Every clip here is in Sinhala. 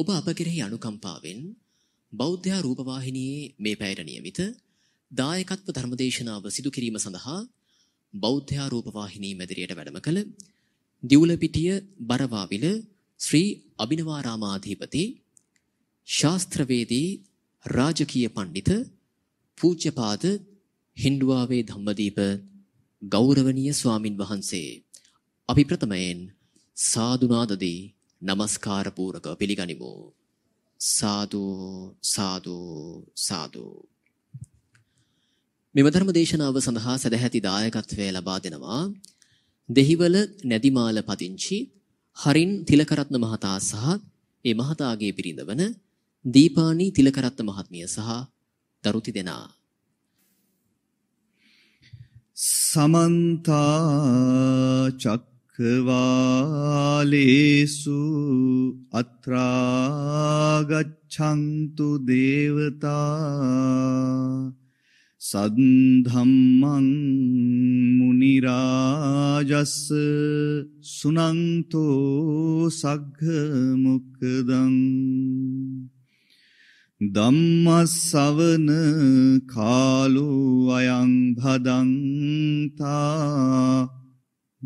ඔබ අප කෙරෙහි අනුකම්පාවෙන් බෞද්ධ රූපවාහිනියේ මේ පැයට નિયમિત දායකත්ව ධර්මදේශනාව සිදු කිරීම සඳහා බෞද්ධ රූපවාහිනී මැදිරියට වැඩම කළ දිවුලපිටිය බරවාවිල ශ්‍රී අබිනවාරාමාධිපති ශාස්ත්‍රවේදී රාජකීය පඬිත පූජ්‍යපාද හින්දුවාවේ ධම්මදීප ගෞරවනීය ස්වාමින් වහන්සේ අපි ප්‍රථමයෙන් සාදුනාදදී নমස්කාර පූරකව පිළිගනිමු. සාදු සාදු සාදු. මෙම ධර්ම දේශනාව සඳහා සදැහැති දායකත්වය ලබා දෙනවා දෙහිවල නැදිමාල පදිංචි හරින් තිලකරත්න මහතා සහ ඒ මහතාගේ පිරිඳවන දීපානි තිලකරත්න මහත්මිය සහ දරුති දෙනා සමන්තා චක් කවාලේසු අත්‍රාගච්ඡන්තු දේවතා සද්ධම්මං මුනි රාජස් සුනන්තෝ සග්ග මොක්කදං ධම්මස්සවන කාලෝ අයං භදන්තා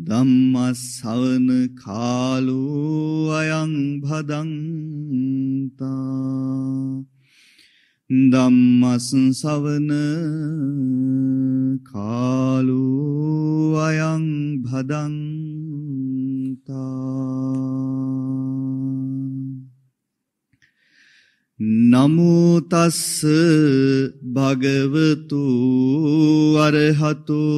ධම්මස්සවන කාලෝ අයං භදන්තා ධම්මස්සවන කාලෝ අයං භදන්තා නමෝ තස් භගවතු අරහතෝ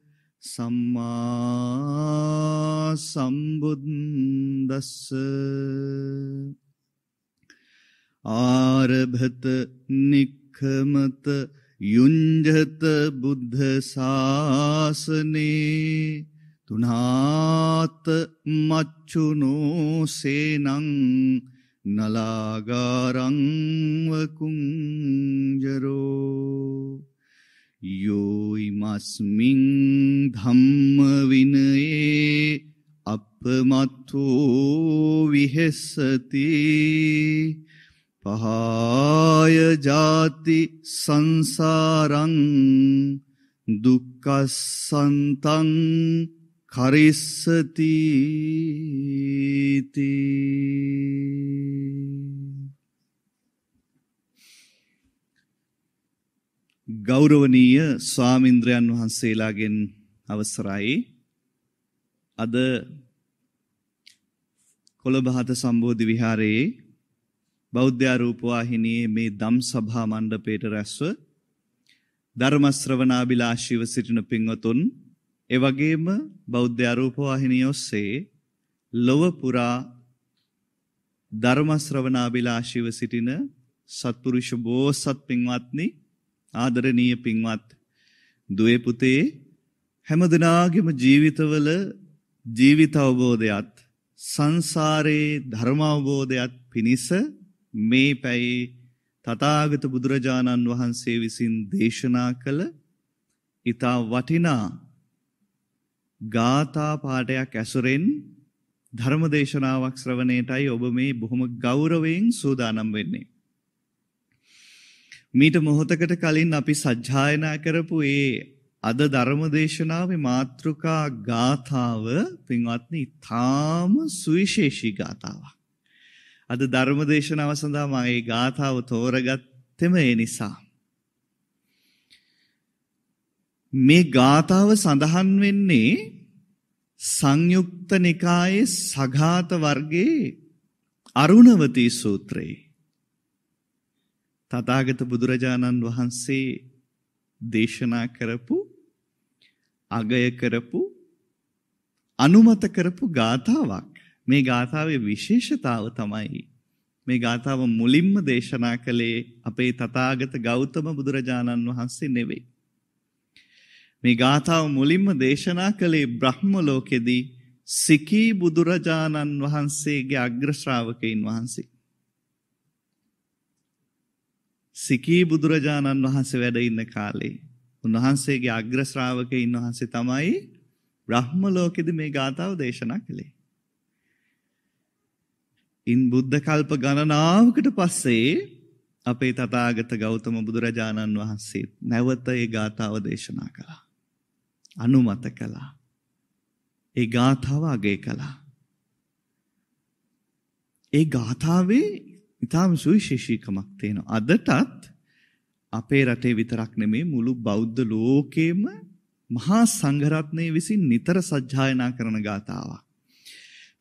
සම්මා සම්බුද්දස්ස ආරභත නික්ඛමත යුඤ්ජත බුද්ධ ශාසනේ තුනාත මච්චුනෝ සේනං නලාගාරං වකුංජරෝ යෝයිමස්මින් ධම්ම විනයේ අපමත්තෝ විහෙස්සති පහාය ජාති සංසාරං දුක්ඛසන්තං කරissati තී ගෞරවනීය ස්වාමින්ද්‍රයන් වහන්සේලාගෙන් අවසරයි අද කොළඹ හත සම්බෝධි විහාරයේ බෞද්ධ රූපවාහිනියේ මේ ධම් සභා මණ්ඩපයට රැස්ව ධර්ම ශ්‍රවණාබිලාෂීව සිටින පින්වතුන් ඒ වගේම බෞද්ධ රූපවාහිනිය ඔස්සේ ලොව පුරා ධර්ම ශ්‍රවණාබිලාෂීව සිටින සත්පුරුෂ බෝසත් පින්වත්නි ආදරණීය පින්වත් දුවේ පුතේ හැමදෙනාගේම ජීවිතවල ජීවිත අවබෝධයත් සංසාරේ ධර්ම අවබෝධයත් පිණිස මේ පැයේ තථාගත බුදුරජාණන් වහන්සේ විසින් දේශනා කළ ඊතා වටිනා ගාථා පාඩයක් ඇසුරෙන් ධර්ම දේශනාවක් ශ්‍රවණයටයි ඔබ මේ බොහොම ගෞරවයෙන් සූදානම් වෙන්නේ. මීට මොහොතකට කලින් අපි සජ්ජායනා කරපු ඒ අද ධර්මදේශනාවේ මාතෘකා ගාථාව පින්වත්නි ඊටාම සුවිශේෂී ගාථාවක්. අද ධර්මදේශනාව සඳහා මම මේ ගාථාව තෝරගත්තෙම ඒ නිසා. මේ ගාථාව සඳහන් වෙන්නේ සංයුක්ත නිකායේ සඝාත වර්ගයේ අරුණවති සූත්‍රයේ තථාගත බුදුරජාණන් වහන්සේ දේශනා කරපු අගය කරපු අනුමත කරපු ගාථාවක් මේ ගාථාවේ විශේෂතාව තමයි මේ ගාථාව මුලින්ම දේශනා කළේ අපේ තථාගත ගෞතම බුදුරජාණන් වහන්සේ නෙවෙයි මේ ගාථාව මුලින්ම දේශනා කළේ බ්‍රහ්ම ලෝකෙදී සිකී බුදුරජාණන් වහන්සේගේ අග්‍ර ශ්‍රාවකයන් වහන්සේ සිකී බුදුරජාණන් වහන්සේ වැඩ ඉන්න කාලේ උන්වහන්සේගේ අග්‍ර ශ්‍රාවකයන් වහන්සේ තමයි බ්‍රහ්ම ලෝකෙදි මේ ගාථාව දේශනා කළේ. ඉන් බුද්ධ කල්ප ගණනාවකට පස්සේ අපේ තථාගත ගෞතම බුදුරජාණන් වහන්සේ නැවත ඒ ගාථාව දේශනා කළා. අනුමත කළා. ඒ ගාථාව අගය කළා. ඒ ගාථාවේ ඉතාම සුවිශේෂීකමක් තියෙනවා. අදටත් අපේ රටේ විතරක් නෙමේ මුළු බෞද්ධ ලෝකෙම මහා සංඝරත්නය විසින් නිතර සජ්ජායනා කරන ගාතාවක්.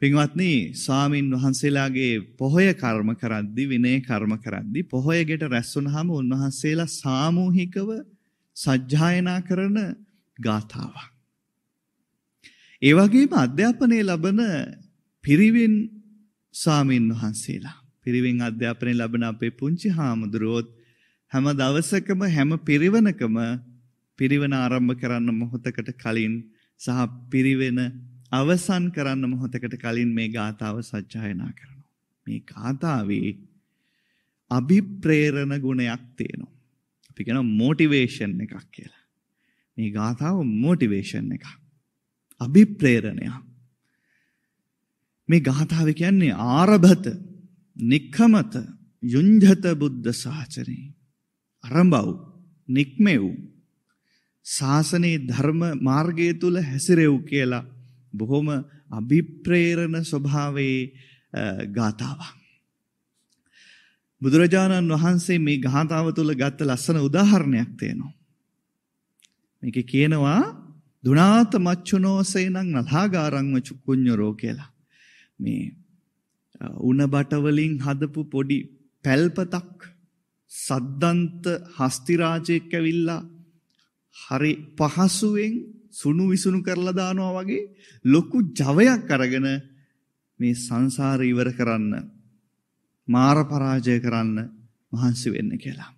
පින්වත්නි, ස්වාමින් වහන්සේලාගේ පොහොය කර්ම කරද්දි විනය කර්ම කරද්දි පොහොයගෙට රැස් වුණාම උන්වහන්සේලා සාමූහිකව සජ්ජායනා කරන ගාතාවක්. ඒ වගේම අධ්‍යාපනයේ ලබන පිරිවෙන් ස්වාමින් වහන්සේලා පිරිවෙන් අධ්‍යාපනය ලබන අපේ පුංචි හාමුදුරුවොත් හැම දවසකම හැම පිරිවෙනකම පිරිවෙන ආරම්භ කරන්න මොහොතකට කලින් සහ පිරිවෙන අවසන් කරන්න මොහොතකට කලින් මේ ගාථාව සජ්ජායනා කරනවා. මේ ගාථාවේ අභිප්‍රේරණ ගුණයක් තියෙනවා. අපි කියනවා මොටිවේෂන් එකක් කියලා. මේ ගාථාව මොටිවේෂන් එකක්. අභිප්‍රේරණයක්. මේ ගාථාව කියන්නේ ආරභත නික්කමත යුන්ජත බුද්ධ සාචරේ අරඹව් නික්මෙව් ශාසනයේ ධර්ම මාර්ගය තුල හැසිරෙව් කියලා බොහොම අභිප්‍රේරණ ස්වභාවයේ ගාතාවක් බුදුරජාණන් වහන්සේ මේ ගාථාව තුළ ගත්ත ලස්සන උදාහරණයක් තියෙනවා. මේක කියනවා දුනාත මච්චුනෝසේනං නලාගාරං චුකුඤ්ඤරෝ කියලා. මේ උණ බට වලින් හදපු පොඩි පැල්පතක් සද්දන්ත හස්තිරාජයෙක් ඇවිල්ලා හරි පහසුවෙන් සුණු විසුණු කරලා දානවා වගේ ලොකු ජවයක් අරගෙන මේ සංසාරය ඉවර කරන්න මාර පරාජය කරන්න මහන්සි වෙන්න කියලා.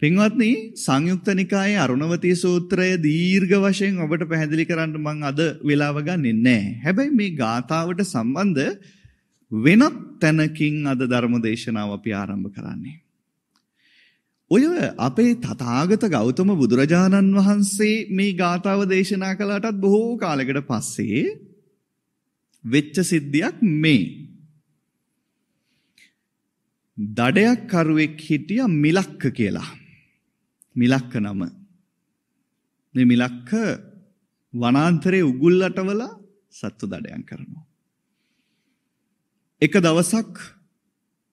පින්වත්නි සංයුක්ත නිකායේ අරුණවතී සූත්‍රය දීර්ඝ වශයෙන් ඔබට පැහැදිලි කරන්න මම අද වේලාව ගන්නෙ නැහැ. හැබැයි මේ ගාථාවට සම්බන්ධ වෙනත් තැනකින් අද ධර්ම දේශනාව අපි ආරම්භ කරන්නේ. ඔය අපේ තථාගත ගෞතම බුදුරජාණන් වහන්සේ මේ ගාථාව දේශනා කළාටත් බොහෝ කාලයකට පස්සේ වෙච්ච සිද්ධියක් මේ. දඩයක් කරුවෙක් හිටියා මිලක්ක කියලා. මිලක්ක නම. මේ මිලක්ක වනාන්තරයේ උගුල්ලටවලා සත්තු දඩයන් කරනවා. එක දවසක්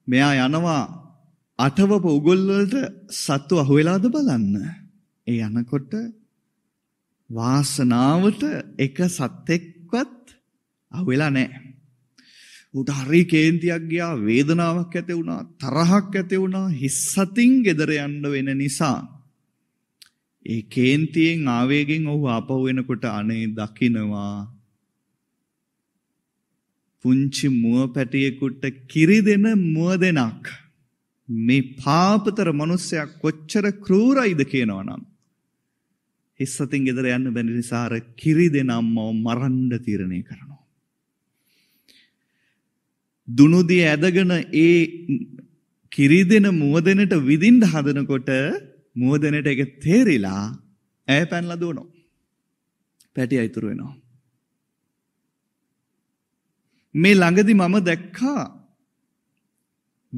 මෙයා යනවා අටවප උගුල් වලට සත්තු අහුවෙලාද බලන්න. ඒ යනකොට වාසනාවට එක සත්ෙක්වත් අහුවෙලා නැහැ. උට හරි කේන්තියක් ගියා වේදනාවක් ඇති වුණා තරහක් ඇති වුණා හිස්සතින් ගෙදර යන්න වෙන නිසා ඒ කේන්තියෙන් ආවේගෙන් ඔහු ආපහු එනකොට අනේ දකින්නවා පුංචි මුව පැටියෙකුට කිරි දෙන මුව දෙනක් මේ පාපතර මිනිස්සයා කොච්චර ക്രൂරයිද කියනවනම් හිස් අතින් ගෙදර යන්න බැරි නිසා අර කිරි දෙන අම්මව මරන්න තීරණය කරනවා දුනුදී ඇදගෙන ඒ කිරි දෙන මුව දෙනට විදින්න හදනකොට මුව දෙනට ඒක තේරිලා ඇය පැනලා දුවනවා පැටියා ඉතුරු වෙනවා මේ ළඟදි මම දැක්කා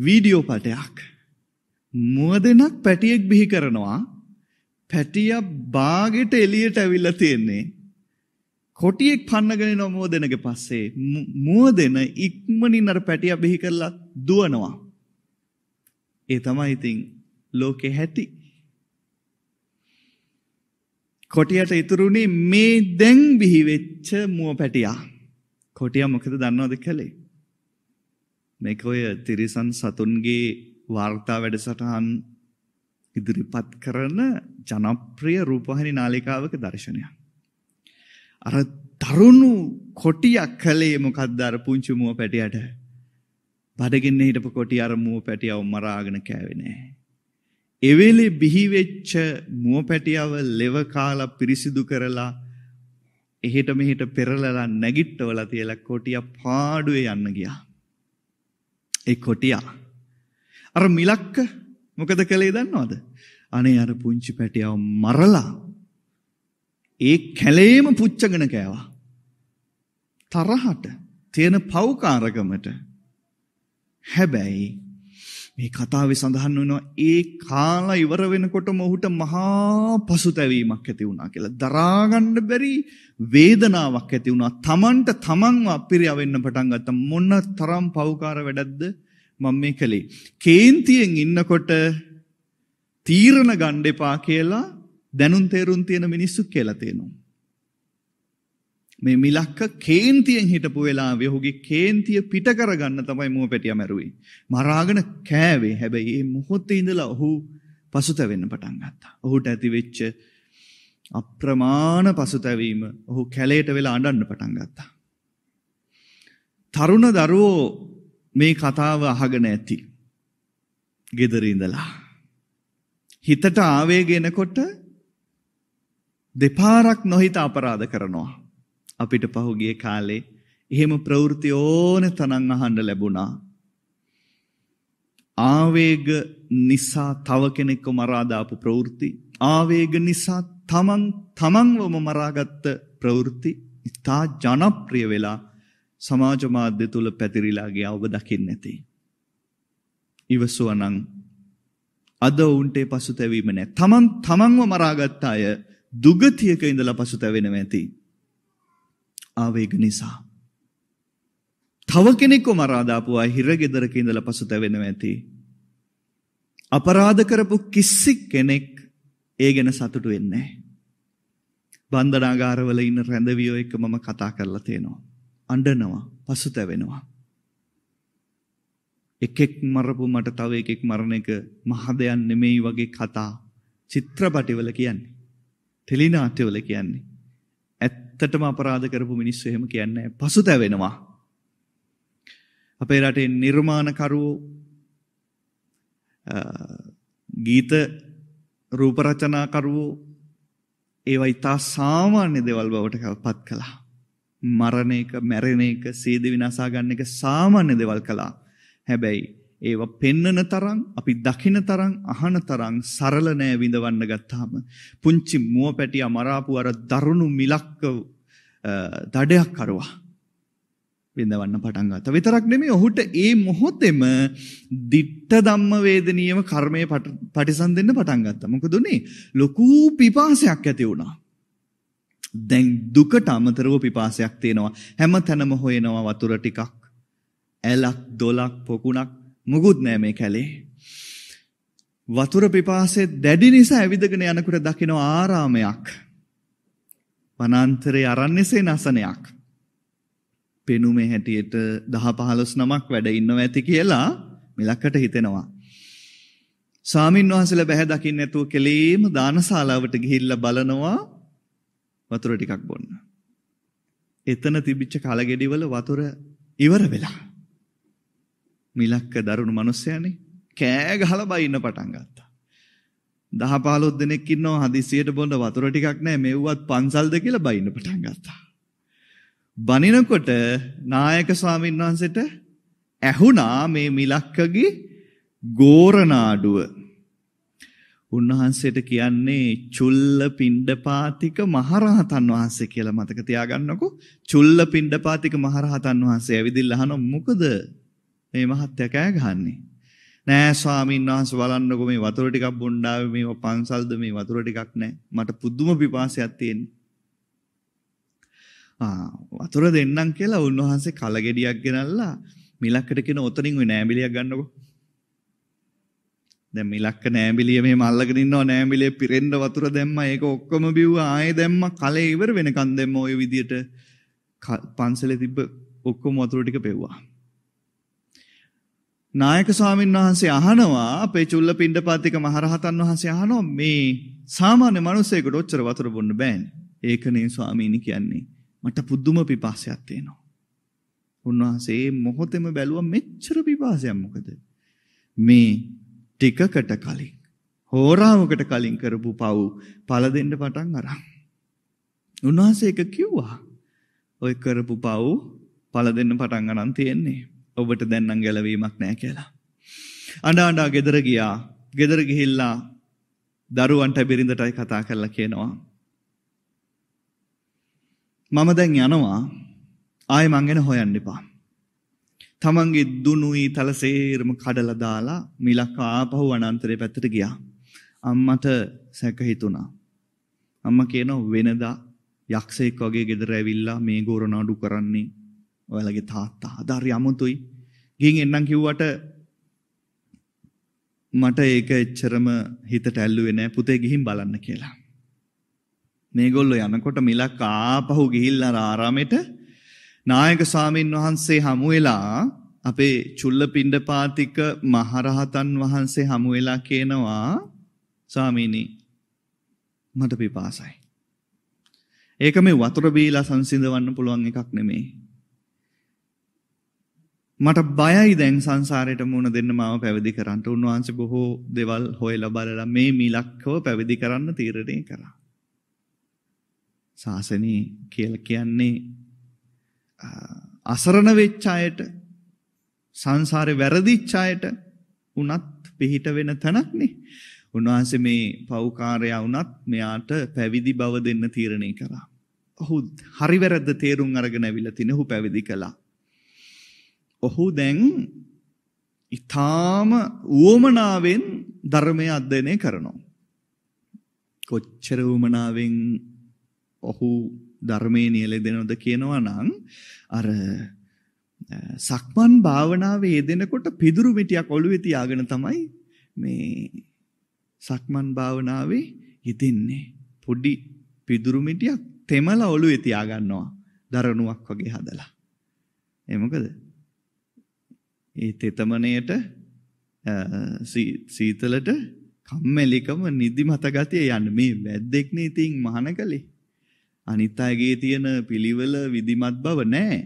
වීඩියෝ පටයක් මුව දෙනක් පැටියෙක් බිහි කරනවා පැටියා බාගෙට එළියට ඇවිල්ලා තියෙන්නේ කොටියෙක් පන්නගෙන යන මුව දෙනගේ පස්සේ මුව දෙන ඉක්මනින් අර පැටියා බිහි කරලා දුවනවා ඒ තමයි ඉතින් ලෝකේ හැටි කොටියට ඉතුරුනේ මේ දැන් බිහි වෙච්ච මුව පැටියා කොටියා මොකද දන්නවද කළේ? මේක ඔය තිරිසන් සතුන්ගේ වාර්තා වැඩසටහන් ඉදිරිපත් කරන ජනප්‍රිය රූපවාහිනී නාලිකාවක දර්ශනයක්. අර තරුණු කොටියක් කලේ මොකක්ද අර පුංචි මුව පැටියට? බඩගින්න හිටපු කොටිය අර මුව පැටියව මරාගෙන කෑවේ නෑ. එවෙලේ බිහි වෙච්ච මුව පැටියව ලෙව කාලා පිරිසිදු කරලා එහෙට මෙහෙට පෙරලලා නැගිට්ටවලා තියලා කොටියා පාඩුවේ යන්න ගියා. ඒ කොටියා. අර මිලක්ක මොකද කළේ දන්නවද? අනේ අර පුංචි පැටියව මරලා ඒ කැලේම පුච්චගෙන කෑවා. තරහට තියෙන පෞකාරකමට හැබැයි මේ කතාවේ සඳහන් වෙනවා ඒ කාලා ඉවර වෙනකොටම ඔහුට මහා පසුතැවීමක් ඇති වුණා කියලා. දරා ගන්න බැරි වේදනාවක් ඇති වුණා. Tamanට Tamanව අපිරිය වෙන්න පටන් ගත්තා. මොන තරම් පව්කාර වැඩක්ද මම මේ කළේ. කේන්තියෙන් ඉන්නකොට තීරණ ගන්න එපා කියලා දැනුම් තේරුම් තියෙන මිනිස්සු කියලා තේනවා. මේ මිලක්ක කේන්තියෙන් හිටපු වෙලාවේ ඔහුගේ කේන්තිය පිට කරගන්න තමයි මුව පැටියා මැරුවේ. මරාගෙන කෑවේ. හැබැයි මේ මොහොතේ ඉඳලා ඔහු පසුතැවෙන්න පටන් ගත්තා. ඔහුට ඇති වෙච්ච අප්‍රමාණ පසුතැවීම ඔහු කැලේට වෙලා අඬන්න පටන් ගත්තා. තරුණ දරුවෝ මේ කතාව අහගෙන ඇති. gedare ඉඳලා. හිතට ආවේග එනකොට දෙපාරක් නොහිත අපරාධ කරනවා. අපිට පහුගිය කාලේ එහෙම ප්‍රවෘත්ති ඕන තරම් අහන්න ලැබුණා. ආවේග නිසා තව කෙනෙක්ව මරා දාපු ප්‍රවෘත්ති, ආවේග නිසා තමන් තමන්වම මරාගත්ත ප්‍රවෘත්ති ඉතා ජනප්‍රිය වෙලා සමාජ මාධ්‍ය තුල පැතිරිලා ගියා ඔබ දකින්නේ නැති. ඉවසුවනම් අද උන්ට පසුතැවීම නැහැ. තමන් තමන්ව මරාගත්ත අය දුගතියක ඉඳලා පසුතැවෙනවා ඇති. ආවේග නිසා. තව කෙනෙක්ව මරා දාපුවා හිරගෙදරක ඉඳලා පසුතැවෙනවා ඇති. අපරාධ කරපු කිසි කෙනෙක් ඒ ගැන සතුටු වෙන්නේ නැහැ. බන්ධනාගාරවල ඉන්න රැඳවියෝ එක්ක මම කතා කරලා තේනවා. අඬනවා, පසුතැවෙනවා. එකෙක් මරපු මට තව එකෙක් මරණ එක මහදයන් නෙමෙයි වගේ කතා චිත්‍රපටිවල කියන්නේ. ටෙලිනාට්‍යවල කියන්නේ. ඇත්තටම අපරාධ කරපු මිනිස්සු එහෙම කියන්නේ පසුතැවෙනවා. අපේ රටේ නිර්මාණකරුවෝ ගීත රූප රචනාකරුවෝ ඒවා ඉතා සාමාන්‍ය දේවල් බවට පත් කළා. මරණ එක, මැරෙන එක, සීද විනාශා ගන්න එක සාමාන්‍ය දේවල් කළා. හැබැයි ඒව පෙන්නන තරම් අපි දකින තරම් අහන තරම් සරල නෑ විඳවන්න ගත්තාම පුංචි මුව පැටිය මරාපු අර දරුණු මිලක්ක දඩයක් කරවා විඳවන්න පටන් ගත්තා. විතරක් නෙමෙයි ඔහුට ඒ මොහොතේම ditta ධම්ම වේදනීයම කර්මයේ පටිසන්දෙන්න පටන් ගත්තා. මොකද උනේ ලොකු පිපාසයක් ඇති වුණා. දැන් දුකට අමතරව පිපාසයක් තියෙනවා. හැම තැනම හොයනවා වතුර ටිකක්, ඇලක්, දොලක්, පොකුණක් මුකුත් නෑ මේ කැලේ. වතුර පිපාසයේ දැඩි නිසා ඇවිදගෙන යනකොට දකින ආරාමයක්. වනාන්තරයේ අරන්නේසේ නසනයක්. පෙනුමේ හැටියට 10 15 නමක් වැඩ ඉන්නව ඇති කියලා මිලකට හිතෙනවා. ස්වාමින් වහන්සේලා බැහැ දකින්න නැතුව කෙලීම දානශාලාවට ගිහිල්ලා බලනවා වතුර ටිකක් බොන්න. එතන තිබිච්ච කලගෙඩිවල වතුර ඉවර වෙලා. මිලක්ක දරුණු මිනිස්සයනේ කෑ ගහලා බයින්න පටන් ගත්තා. 10 15 දෙනෙක් ඉන්නවා හදිසියට බොන්න වතුර ටිකක් නැහැ මෙව්වත් පන්සල්ද කියලා බයින්න පටන් ගත්තා. බනිනකොට නායක ස්වාමීන් වහන්සේට ඇහුණා මේ මිලක්කගේ ගෝරනාඩුව. උන්වහන්සේට කියන්නේ චුල්ල පිණ්ඩපාතික මහරහතන් වහන්සේ කියලා මතක තියාගන්නකෝ. චුල්ල පිණ්ඩපාතික මහරහතන් වහන්සේ ඇවිදින්න අහන මොකද මේ මහත්තයා කෑ ගහන්නේ. නෑ ස්වාමීන් වහන්සේ බලන්නකො මේ වතුර ටිකක් බොණ්ඩාවේ මේ පන්සල්ද මේ වතුර ටිකක් නෑ. මට පුදුම පිපාසයක් තියෙන්නේ. ආ වතුර දෙන්නම් කියලා උන්වහන්සේ කලගෙඩියක් ගෙනල්ලා මිලක්කට කියන ඔතනින් ওই නෑඹිලියක් ගන්නකො. දැන් මිලක්ක නෑඹිලිය මෙහෙම අල්ලගෙන ඉන්නවා නෑඹිලිය පිරෙන්න වතුර දැම්මා ඒක ඔක්කොම බිව්වා ආයෙ දැම්මා කලේ ඉවර වෙනකන් දැම්ම ওই විදියට පන්සලේ තිබ්බ ඔක්කොම වතුර ටික පෙව්වා. නායක ස්වාමීන් වහන්සේ අහනවා අපේ චුල්ලපිණ්ඩපාතික මහරහතන් වහන්සේ අහනවා මේ සාමාන්‍ය මිනිසෙකුට ඔච්චර වතුර බොන්න බෑනේ. ඒකනේ ස්වාමීනි කියන්නේ. මට පුදුම පිපාසයක් තියෙනවා. උන්වහන්සේ මොහොතෙම බැලුවා මෙච්චර පිපාසයක් මොකද? මේ ටිකකට කලින් හෝරාවකට කලින් කරපු පව් පළ දෙන්න පටන් අරන්. උන්වහන්සේ එක කිව්වා. ඔය කරපු පව් පළ දෙන්න පටන් ගන්න තියෙන්නේ. ඔබට දැන්නම් ගැලවීමක් නෑ කියලා. අඩා අඩා ගෙදර ගියා ගෙදර ගිහිල්ලා දරුවන්ට බිරිඳටයි කතා කරලා කියනවා. මම දැන් යනවා ආය මංගෙන හොයන්න එපා. තමන්ගේ දුනුයි තලසේරම කඩලා දාලා මිලක් ආපහු අනන්තරේ පැත්තට ගියා. අම්මට සැක හිතුණා. අම්මා කියනවා වෙනදා යක්ෂයෙක් වගේ ගෙදර ඇවිල්ලා මේ ගෝරනාඩු කරන්නේ ඔයාලගේ තාත්තා අදාරි අමුතුයි. ගින් එන්නම් කිව්වට මට ඒක එච්චරම හිතට ඇල්ලුවේ නෑ පුතේ ගිහින් බලන්න කියලා. මේගොල්ලෝ යනකොට මිලක් ආපහු ගිහිල්ලා ආරාමෙට නායක ස්වාමින් වහන්සේ හමු වෙලා අපේ චුල්ලපිණ්ඩපාතික මහරහතන් වහන්සේ හමු වෙලා කියනවා ස්වාමීනි මට පිපාසයි. ඒක මේ වතුර බීලා සංසිඳවන්න පුළුවන් එකක් නෙමෙයි. මට බයයි දැන් සංසාරයට මුණ දෙන්න මාව පැවිදි කරන්න. උන්වහන්සේ බොහෝ දේවල් හොයලා බලලා මේ මිලක්කව පැවිදි කරන්න තීරණය කරා. සාසනේ කියලා කියන්නේ අසරණ වෙච්ච අයට සංසාරේ වැරදිච්ච අයට උනත් පිහිට වෙන තැනක් නේ. උන්වහන්සේ මේ පෞකාරයා උනත් මෙයාට පැවිදි බව දෙන්න තීරණය කරා. ඔහු හරි වැරද්ද තේරුම් අරගෙන අවිල තින ඔහු පැවිදි කළා. ඔහු දැන් ඊ타ම උවමනාවෙන් ධර්මය අධ්‍යයනය කරනවා. කොච්චර උවමනාවෙන් ඔහු ධර්මයේ නියැලෙදෙනවද කියනවා නම් අර සක්මන් භාවනාවේ යෙදෙනකොට පිදුරු මිටියක් ඔළුවේ තියාගෙන තමයි මේ සක්මන් භාවනාවේ යෙදෙන්නේ. පොඩි පිදුරු මිටියක් තෙමලා ඔළුවේ තියාගන්නවා. දරණුවක් වගේ හදලා. ඒ මොකද? ඒ තෙතමනයට සීතලට කම්මැලිකම නිදිමත ගතිය යන්න මේ වැද්දෙක්නේ ඉතින් මහානකලේ අනිත් අයගේ තියෙන පිළිවෙල විධිමත් බව නැහැ.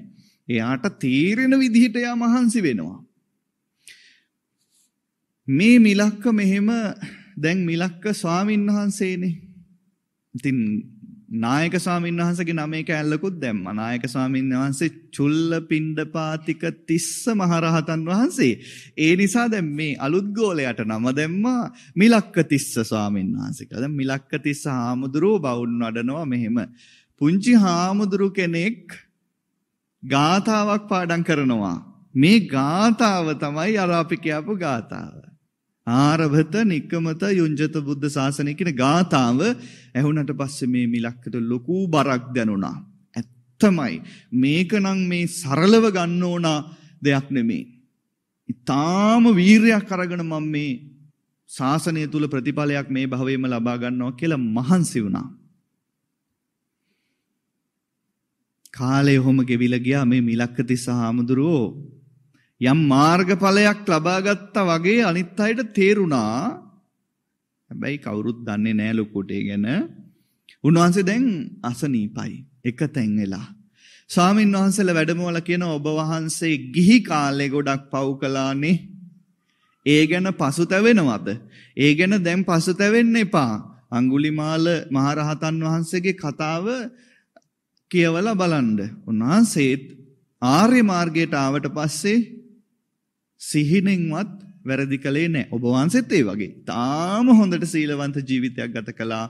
එයාට තීරණ විදිහට යා මහන්සි වෙනවා. මේ මිලක්ක මෙහෙම දැන් මිලක්ක ස්වාමින්වහන්සේනේ. ඉතින් නායක ස්වාමීන් වහන්සේගේ නමේ කැලලකුත් දැම්මා. නායක ස්වාමීන් වහන්සේ චුල්ලපිණ්ඩපාතික තිස්ස මහරහතන් වහන්සේ. ඒ නිසා දැන් මේ අලුත් ගෝලයට නම දැම්මා මිලක්ක තිස්ස ස්වාමීන් වහන්සේ කියලා. දැන් මිලක්ක තිස්ස හාමුදුරුව බවුන් වඩනවා මෙහෙම. පුංචි හාමුදුරු කෙනෙක් ගාතාවක් පාඩම් කරනවා. මේ ගාතාව තමයි අර අපි කියපු ගාතාව. ආරභත නික්කමත යුංජත බුද්ධ ශාසනය කියන ගාථාව ඇහුනට පස්සේ මේ මිලක්කට ලොකු බරක් දැනුණා. ඇත්තමයි මේකනම් මේ සරලව ගන්න ඕන දෙයක් නෙමේ. ඊටාම වීරයක් අරගෙන මම මේ ශාසනය තුල ප්‍රතිඵලයක් මේ භවයේම ලබා ගන්නවා කියලා මහන්සි වුණා. කාලය හොම ගෙවිලා ගියා මේ මිලක්කතිස්ස හාමුදුරුවෝ යම් මාර්ගඵලයක් ලබා ගත්තා වගේ අනිත් අයට තේරුණා. හැබැයි කවුරුත් දන්නේ නැහැ ලොකුට ගැන. උන්වහන්සේ දැන් අසනීපයි. එක තැන් වෙලා. ස්වාමීන් වහන්සේලා වැඩමවල කියන ඔබ වහන්සේ ගිහි කාලේ ගොඩක් පව් කළානේ. ඒ ගැන පසුතැවෙනවද? ඒ ගැන දැන් පසුතැවෙන්න එපා. අඟුලිමාල මහරහතන් වහන්සේගේ කතාව කියවලා බලන්න. උන්වහන්සේත් ආර්ය මාර්ගයට ආවට පස්සේ සිහිනෙන්වත් වැරදි කළේ නෑ. ඔබ වහන්සේත් ඒ වගේ. තාම හොඳට සීලවන්ත ජීවිතයක් ගත කළා.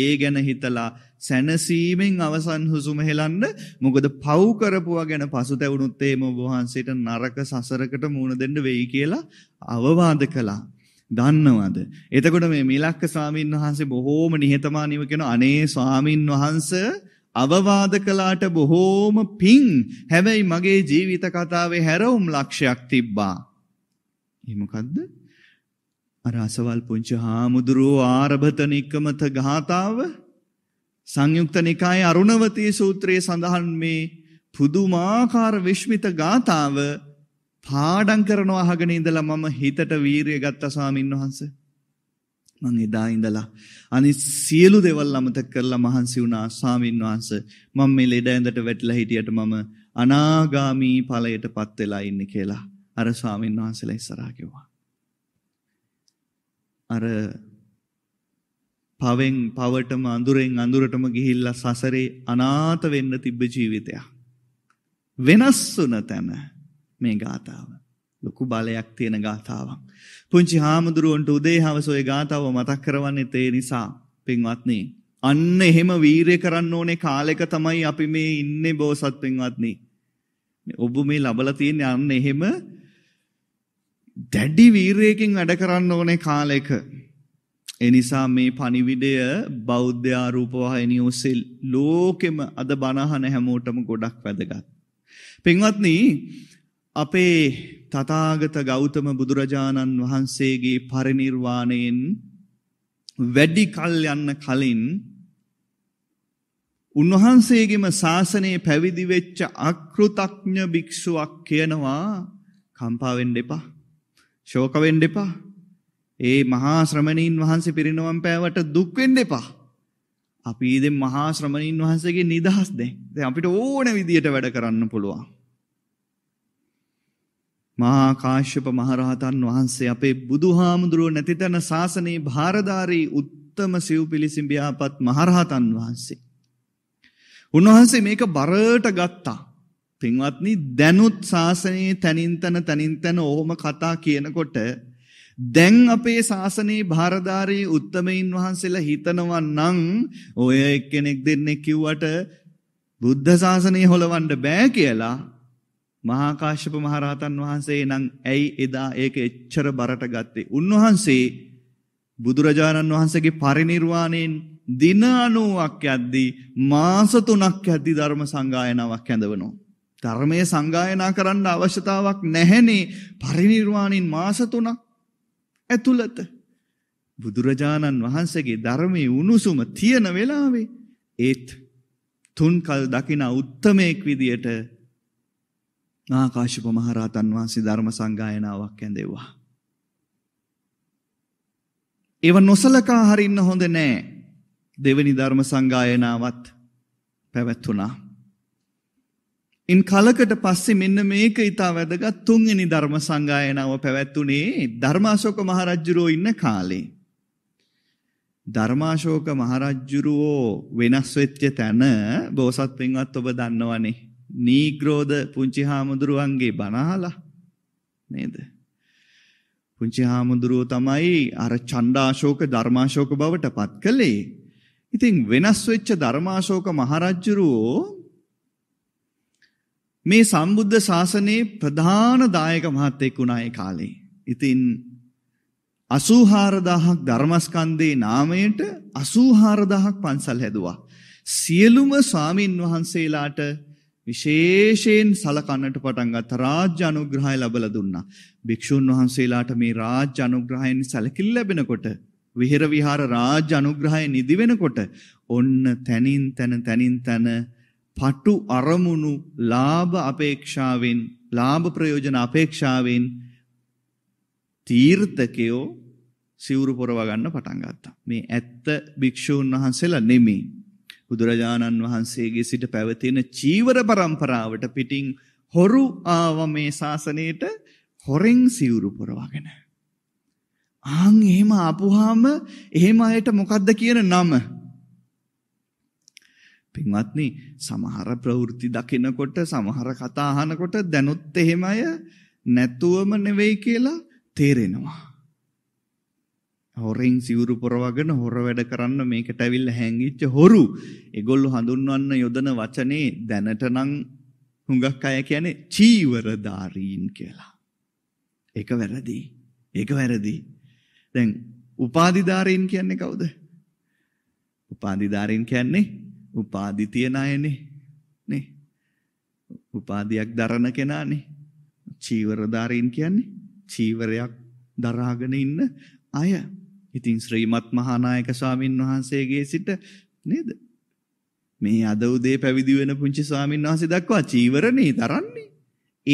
ඒ ගැන හිතලා සැනසීමෙන් අවසන් හුස්ම හෙලන්න. මොකද පව් කරපුවා ගැන පසුතැවුණොත් එimhe ඔබ වහන්සේට නරක සසරකට මුහුණ දෙන්න වෙයි කියලා අවවාද කළා. දන්නවද? එතකොට මේ මිලක්ක ස්වාමීන් වහන්සේ බොහෝම නිහතමානීව කියන අනේ ස්වාමින් වහන්සේ අවවාද කළාට බොහෝම පිං හැබැයි මගේ ජීවිත කතාවේ හැරවුම් ලක්ෂයක් තිබ්බා ඒ මොකද්ද? අර අසවල් පුංචි හාමුදුරුවෝ ආරභත නික්කමත ගාතාව සංයුක්ත නිකායේ අරුණවතී සූත්‍රයේ සඳහන් මේ පුදුමාකාර විශ්මිත ගාතාව පාඩම් කරනවා අහගෙන ඉඳලා මම හිතට වීරිය ගත්තා ස්වාමීන් වහන්සේ. මං එදා ඉඳලා අනිත් සියලු දේවල් අමතක කරලා මහන්සි වුණා ස්වාමීන් වහන්සේ. මම මේ ලෙඩ ඇඳට වැටිලා හිටියට මම අනාගාමී ඵලයටපත් වෙලා ඉන්නේ කියලා. අර ස්වාමීන් වහන්සේලා ඉස්සරහා කිව්වා. අර පවෙන් පවටම අඳුරෙන් අඳුරටම ගිහිල්ලා සසරේ අනාථ වෙන්න තිබ්බ ජීවිතයක්. වෙනස් වුණ තැන මේ ගාතාව. ලොකු බලයක් තියෙන ගාතාවක්. පුංචි හාමුදුරුවන්ට උදේ හවස ওই ගාතාව මතක් කරවන්නේ ඒ නිසා. පින්වත්නි, අන්න එහෙම වීරය කරන්න ඕනේ කාලෙක තමයි අපි මේ ඉන්නේ බෝසත් පින්වත්නි. ඔබ මේ ලබලා තියෙන්නේ අන්න එහෙම දැඩි වීරයෙන්ම වැඩ කරන්න ඕනේ කාලෙක. ඒ නිසා මේ පණිවිඩය බෞද්ධ ආරූපවාහිනිය ඔස්සේ ලෝකෙම අද බණහන හැමෝටම ගොඩක් වැදගත්. පින්වත්නි අපේ තථාගත ගෞතම බුදුරජාණන් වහන්සේගේ පරිණිර්වාණයෙන් වැඩි කල් යන්න කලින් උන්වහන්සේගේම ශාසනයේ පැවිදි වෙච්ච අකෘතඥ භික්ෂුවක් කියනවා කම්පා වෙන්න එපා ශෝක වෙන්න එපා. ඒ මහා ශ්‍රමණීන් වහන්සේ පිරිනොම් පෑවට දුක් වෙන්න එපා. අපි ඉතින් මහා ශ්‍රමණීන් වහන්සේගේ නිදහස් දැන්. දැන් අපිට ඕන විදියට වැඩ කරන්න පුළුවන්. මහා කාශ්‍යප මහරහතන් වහන්සේ අපේ බුදුහාමුදුරුවෝ නැතිතන ශාසනයේ භාරධාරී උත්තම සිව්පිලිසිඹියාපත් මහරහතන් වහන්සේ. උන්වහන්සේ මේක බරට ගත්තා. පින්වත්නි දැනුත් ශාසනයේ තනින් තන තනින් තන ඔහොම කතා කියනකොට දැන් අපේ ශාසනයේ භාරදාරී උත්තමයින් වහන්සේලා හිතනවා නම් ඔය එක්කෙනෙක් දෙන්නේ කිව්වට බුද්ධ ශාසනය හොලවන්න බෑ කියලා මහා කාශ්‍යප මහරහතන් වහන්සේ නම් ඇයි එදා ඒක එච්චර බරට ගත්තේ උන්වහන්සේ බුදුරජාණන් වහන්සේගේ පරිණිරවාණයෙන් දින 90ක් යද්දී මාස 3ක් යද්දී ධර්ම සංගායනාවක් ඇඳවනවා ධර්මයේ සංගායනා කරන්න අවශ්‍යතාවක් නැහැනේ පරිණිර්වාණින් මාස තුනක් ඇතුළත බුදුරජාණන් වහන්සේගේ ධර්මයේ උණුසුම තියෙන වෙලාවේ ඒත් තුන්කල් දකින උත්තමයෙක් විදියට ආකාශප මහරහතන් වහන්සේ ධර්ම සංගායනාවක් ඇඳෙව්වා. ඒව නොසලකා හරින්න හොඳ නෑ. දෙවනි ධර්ම සංගායනාවත් පැවැත්වුණා. ඉන් කලකට පස්සේ මෙන්න මේක ඊටා වැදගත් තුන්වෙනි ධර්ම සංගායනාව පැවැත්ුණේ ධර්මාශෝක මහරජුරෝ ඉන්න කාලේ. ධර්මාශෝක මහරජුරෝ වෙනස් වෙච්ච තැන බෝසත් වෙන්වත් ඔබ දන්නවනේ. නීග්‍රෝධ පුංචි හාමුදුරුවන්ගේ බනහලා නේද? පුංචි හාමුදුරුව තමයි අර ඡණ්ඩාශෝක ධර්මාශෝක බවට පත් කළේ. ඉතින් වෙනස් වෙච්ච ධර්මාශෝක මහරජුරෝ මේ සම්බුද්ධ ශාසනයේ ප්‍රධාන දායක මහත්තයෙක් වුණා ඒ කාලේ. ඉතින් 84000ක් ධර්මස්කන්ධේ නාමයට 84000ක් පන්සල් හැදුවා. සියලුම ස්වාමින් වහන්සේලාට විශේෂයෙන් සලකන්නට පටන් ගත්ත රාජ්‍ය අනුග්‍රහය ලැබලා දුන්නා. භික්ෂුන් වහන්සේලාට මේ රාජ්‍ය අනුග්‍රහයෙන් සැලකිලි ලැබෙනකොට විහෙර විහාර රාජ්‍ය අනුග්‍රහය නිදි වෙනකොට ඔන්න තනින් තන තනින් තන පටු අරමුණු ලාභ අපේක්ෂාවෙන් ලාභ ප්‍රයෝජන අපේක්ෂාවෙන් තීර්ථකයෝ සිවුරු පොරව ගන්න පටන් ගත්තා. මේ ඇත්ත භික්ෂූන් වහන්සේලා නෙමෙයි. බුදුරජාණන් වහන්සේගේ සිට පැවතින චීවර પરම්පරාවට පිටින් හොරු ආව මේ ශාසනයට හොරෙන් සිවුරු පොරවගෙන. ආන් එහෙම ආපුවාම එහෙම අයට මොකද්ද කියන නම පින්වත්නි සමහර ප්‍රවෘත්ති දකිනකොට සමහර කතා අහනකොට දැනුත් එහෙමය නැතුවම නෙවෙයි කියලා තේරෙනවා. හොරෙන් සිවුරු පොරවගෙන හොර වැඩ කරන්න මේකට ඇවිල්ලා හැංගිච්ච හොරු. ඒගොල්ලෝ හඳුන්වන්න යොදන වචනේ දැනට නම් හුඟක් අය කියන්නේ චීවරධාරීන් කියලා. ඒක වැරදි. ඒක වැරදි. දැන් උපාධිධාරීන් කියන්නේ කවුද? උපාධිධාරීන් කියන්නේ උපාදි තියෙන අයනේ නේ උපාදියක් දරන කෙනානේ චීවරධාරීන් කියන්නේ චීවරයක් දරාගෙන ඉන්න අය ඉතින් ශ්‍රීමත් මහානායක ස්වාමින් වහන්සේගේ සිට නේද මේ අද උදේ පැවිදි වෙන පුංචි ස්වාමින් වහන්සේ දක්වා චීවරනේ දරන්නේ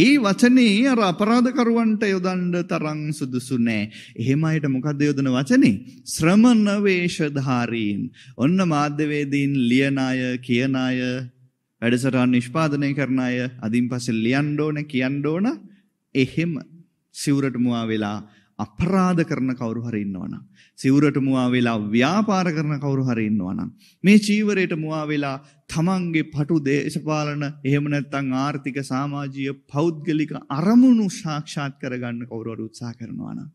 ඒ වචනේ අර අපරාධකරුවන්ට යොදන්න තරම් සුදුසු නෑ. එහෙම අයට මොකද්ද යොදන වචනේ? ශ්‍රමණ වේශධාරීන්. ඔන්න මාධ්‍යවේදීන් ලියන අය, කියන අය, වැඩසටහන් නිෂ්පාදනය කරන අය, අදින් පස්සේ ලියන්න ඕන, කියන්න ඕන. එහෙම සිවුරට මුවා වෙලා අපරාධ කරන කවුරු හරි ඉන්නවනම් සිවුරට මුවා වෙලා ව්‍යාපාර කරන කවුරු හරි ඉන්නවනම් මේ චීවරයට මුවා වෙලා තමන්ගේ පටු දේශපාලන එහෙම නැත්නම් ආර්ථික සමාජීය පෞද්ගලික අරමුණු සාක්ෂාත් කරගන්න කවුරු හරි උත්සාහ කරනවා නම්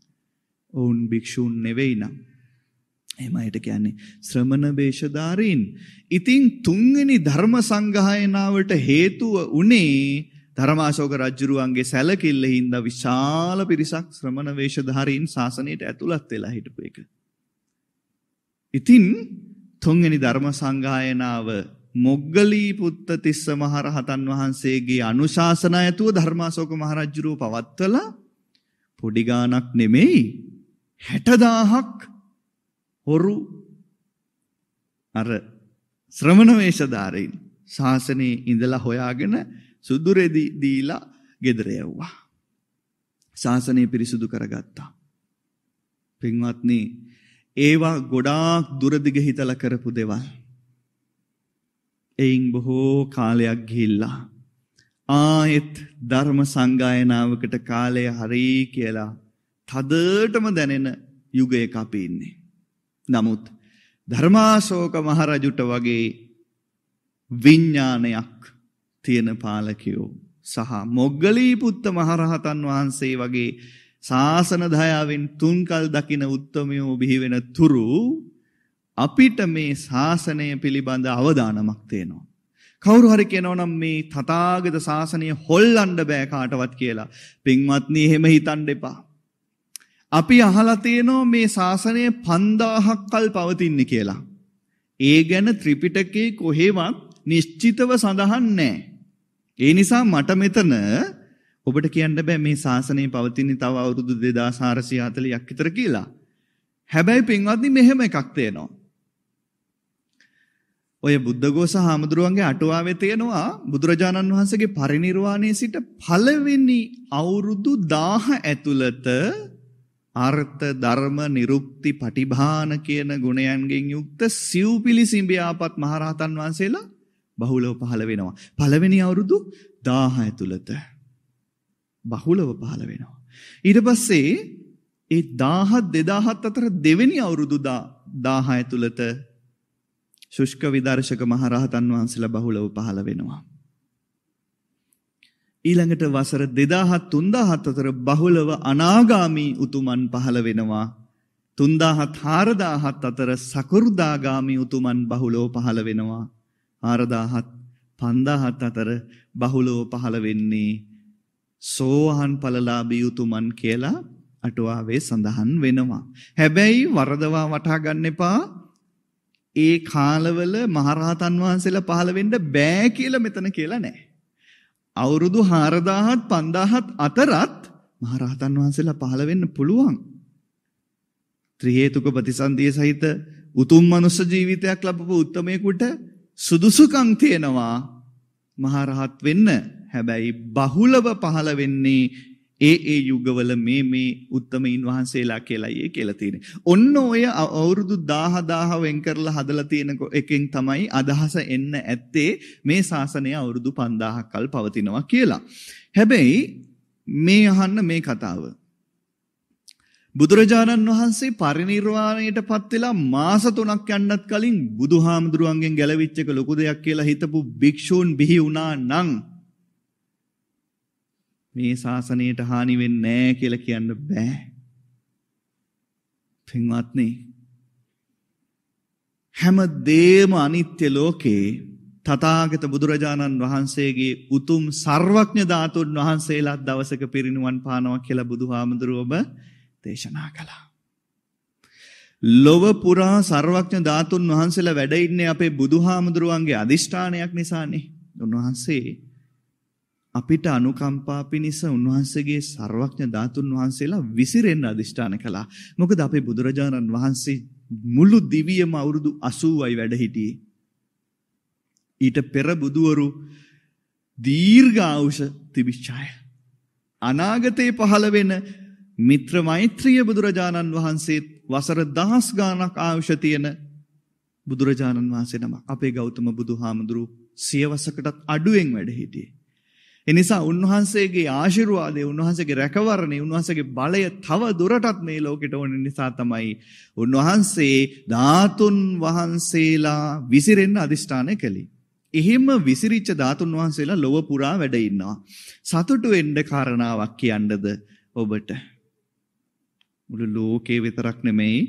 ඔවුන් භික්ෂූන් නෙවෙයි නම් එමයිට කියන්නේ ශ්‍රමණ භේෂධාරීන්. ඉතින් තුන්වෙනි ධර්ම සංගායනාවට හේතුව උනේ ධර්මාශෝක රජුරුවන්ගේ සැලකිල්ල හින්දා විශාල පිරිසක් ශ්‍රමණ වේශධාරීන් ශාසනයට ඇතුළත් වෙලා හිටපු එක. ඉතින් තුන්වෙනි ධර්ම සංගායනාව මොග්ගලී පුත්ත තිස්ස මහරහතන් වහන්සේගේ අනුශාසනා ඇතුව ධර්මාශෝක මහරජුරුව පවත්වලා පොඩි ගාණක් නෙමෙයි 60000ක් හොරු අර ශ්‍රමණ වේශධාරීන් ශාසනයේ ඉඳලා හොයාගෙන සුදු රෙදි දීලා ගෙදර යවුවා. ශාසනය පිරිසුදු කරගත්තා. පින්වත්නි, ඒවා ගොඩාක් දුරදිග හිතලා කරපු දේවල්. එයින් බොහෝ කාලයක් ගිහිල්ලා ආයෙත් ධර්ම සංගායනාවකට කාලය හරි කියලා තදටම දැනෙන යුගයක අපි ඉන්නේ. නමුත් ධර්මාශෝක මහරජුට වගේ විඤ්ඥානයක් තියෙන පාලකයෝ සහ මොග්ගලී පුත්ත මහරහතන් වහන්සේ වගේ ශාසන දයාවෙන් තුන්කල් දකින උත්තමයෝ බිහි වෙන තුරු අපිට මේ ශාසනය පිළිබඳ අවධානමක් තියෙනවා. කවුරු හරි කියනවා නම් මේ තථාගත ශාසනය හොල්ලන්න බෑ කාටවත් කියලා. පින්වත්නි එහෙම හිතන්න එපා. අපි අහලා තියෙනවා මේ ශාසනය 5000ක් කල් පවතින්නේ කියලා. ඒ ගැන ත්‍රිපිටකේ කොහෙවත් නිශ්චිතව සඳහන් නැහැ. ඒ නිසා මට මෙතන ඔබට කියන්න බෑ මේ ශාසනය පවතින්නේ තව අවුරුදු 2440ක් විතර කියලා. හැබැයි පින්වත්නි මෙහෙම එකක් තියෙනවා. ඔය බුද්ධඝෝෂ හාමුදුරුවන්ගේ අටුවාවේ තියෙනවා බුදුරජාණන් වහන්සේගේ පරිණිරවාණය සිට පළවෙනි අවුරුදු 1000 ඇතුළත අර්ථ ධර්ම නිරුක්ති පටිභාන කියන ගුණයන්ගෙන් යුක්ත සිව්පිලි සිඹියාපත් මහරහතන් වහන්සේලා බහුලව පහළ වෙනවා. පළවෙනි අවුරුදු 1000 තුලත බහුලව පහළ වෙනවා. ඊට පස්සේ ඒ 1000 2000 අතර දෙවෙනි අවුරුදු 1000 තුලත ශුෂ්ක විදර්ශක මහරහතන් වහන්සේලා බහුලව පහළ වෙනවා. ඊළඟට වසර 2000 3000 අතර බහුලව අනාගාමි උතුමන් පහළ වෙනවා. 3000 4000 අතර සකෘදාගාමි උතුමන් බහුලව පහළ වෙනවා. 4000 5000 අතර බහුලව පහළ වෙන්නේ සෝහන් ඵලලාභී උතුමන් කියලා අටුවාවේ සඳහන් වෙනවා. හැබැයි වරදවා වටහා ගන්න එපා. ඒ කාලවල මහරහතන් වහන්සේලා පහළ වෙන්න බෑ කියලා මෙතන කියලා නැහැ. අවුරුදු 4000ත් 5000ත් අතරත් මහරහතන් වහන්සේලා පහළ වෙන්න පුළුවන්. ත්‍රි හේතුක ප්‍රතිසන්දිය සහිත උතුම් මනුෂ්‍ය ජීවිතයක් ලැබපු උත්මයෙකුට සුදුසුකම් තියෙනවා මහරහත් වෙන්න. හැබැයි බහුලව පහළ වෙන්නේ ඒ ඒ යුගවල මේ මේ උත්තමයින් වහන්සේලා කියලායි ඒ කියලා තියෙන්නේ. ඔන්න ඔය අවුරුදු 1000 1000 වෙන් කරලා හදලා තියෙන එකෙන් තමයි අදහස එන්න ඇත්තේ මේ ශාසනය අවුරුදු 5000ක් කල් පවතිනවා කියලා. හැබැයි මේ අහන්න මේ කතාව බුදුරජාණන් වහන්සේ පරිණිර්වාණයටපත් වෙලා මාස 3ක් යන්නත් කලින් බුදුහාමුදුරුවන්ගෙන් ගැලවිච්ච එක ලොකු දෙයක් කියලා හිතපු භික්ෂූන් බිහි වුණා නම් මේ ශාසනයට හානි වෙන්නේ නැහැ කියලා කියන්න බෑ. පින්වත්නි හැමදේම අනිත්‍ය ලෝකේ තථාගත බුදුරජාණන් වහන්සේගේ උතුම් සර්වඥ ධාතුන් වහන්සේලා දවසක පිරිනුවන් පානවා කියලා බුදුහාමුදුරුවෝ දේශනා කළා. ලොව පුරා සර්වඥ ධාතුන් වහන්සේලා වැඩ ඉන්නේ අපේ බුදුහාමුදුරුවන්ගේ අදිෂ්ඨානයක් නිසානේ. උන්වහන්සේ අපිට අනුකම්පා පිණිස උන්වහන්සේගේ සර්වඥ ධාතුන් වහන්සේලා විසිරෙන්න අදිෂ්ඨාන කළා. මොකද අපේ බුදුරජාණන් වහන්සේ මුළු දිවියම අවුරුදු 80යි වැඩ හිටියේ. ඊට පෙර බුදවරු දීර්ඝ ආයුෂ තිබිච්ච අය. අනාගතේ පහළ වෙන මිත්‍ර මෛත්‍රිය බුදුරජාණන් වහන්සේත් වසර දහස් ගාණක් ආයුෂ තියෙන බුදුරජාණන් වහන්සේ නමක් අපේ ගෞතම බුදුහාමුදුරු සියවසකටත් අඩුවෙන් වැඩ හිටියේ. එනිසා උන්වහන්සේගේ ආශිර්වාදය උන්වහන්සේගේ රැකවරණය උන්වහන්සේගේ බලය තව දුරටත් මේ ලෝකෙට ඕන නිසා තමයි උන්වහන්සේ ධාතුන් වහන්සේලා විසිරෙන්න අදිෂ්ඨානය කළේ. එහෙම විසිරිච්ච ධාතුන් වහන්සේලා ලොව පුරා වැඩ ඉන්නවා. සතුටු වෙන්න කාරණාවක් කියන්නද ඔබට මුළු ලෝකේ විතරක් නෙමෙයි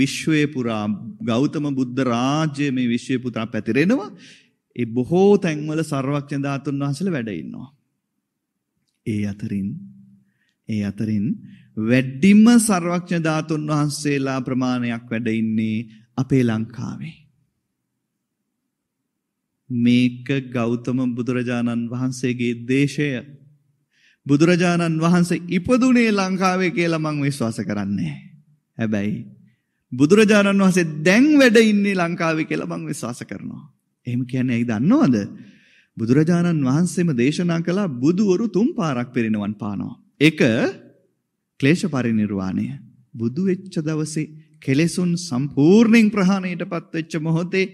විශ්වයේ පුරා ගෞතම බුද්ධ රාජ්‍ය මේ විශ්වයේ පුරා පැතිරෙනවා. ඒ බොහෝ තැන්වල ਸਰවඥ ධාතුන් වහන්සේලා වැඩ ඉන්නවා. ඒ අතරින් ඒ අතරින් වැඩිම ਸਰවඥ ධාතුන් වහන්සේලා ප්‍රමාණයක් වැඩ ඉන්නේ අපේ ලංකාවේ. මේක ගෞතම බුදුරජාණන් වහන්සේගේ දේශය බුදුරජාණන් වහන්සේ ඉපදුනේ ලංකාවේ කියලා මං විශ්වාස කරන්නේ. හැබැයි බුදුරජාණන් වහන්සේ දැන් වැඩ ඉන්නේ ලංකාවේ කියලා මං විශ්වාස කරනවා. එහෙම කියන්නේ ඇයි දන්නවද? බුදුරජාණන් වහන්සේම දේශනා කළා බුදුවරු තුන් පාරක් පිරිනවන් පානවා. එක ක්ලේශ පරිණිර්වාණය. බුදු වෙච්ච දවසේ කෙලෙසුන් සම්පූර්ණයෙන් ප්‍රහාණයට පත්වෙච්ච මොහොතේ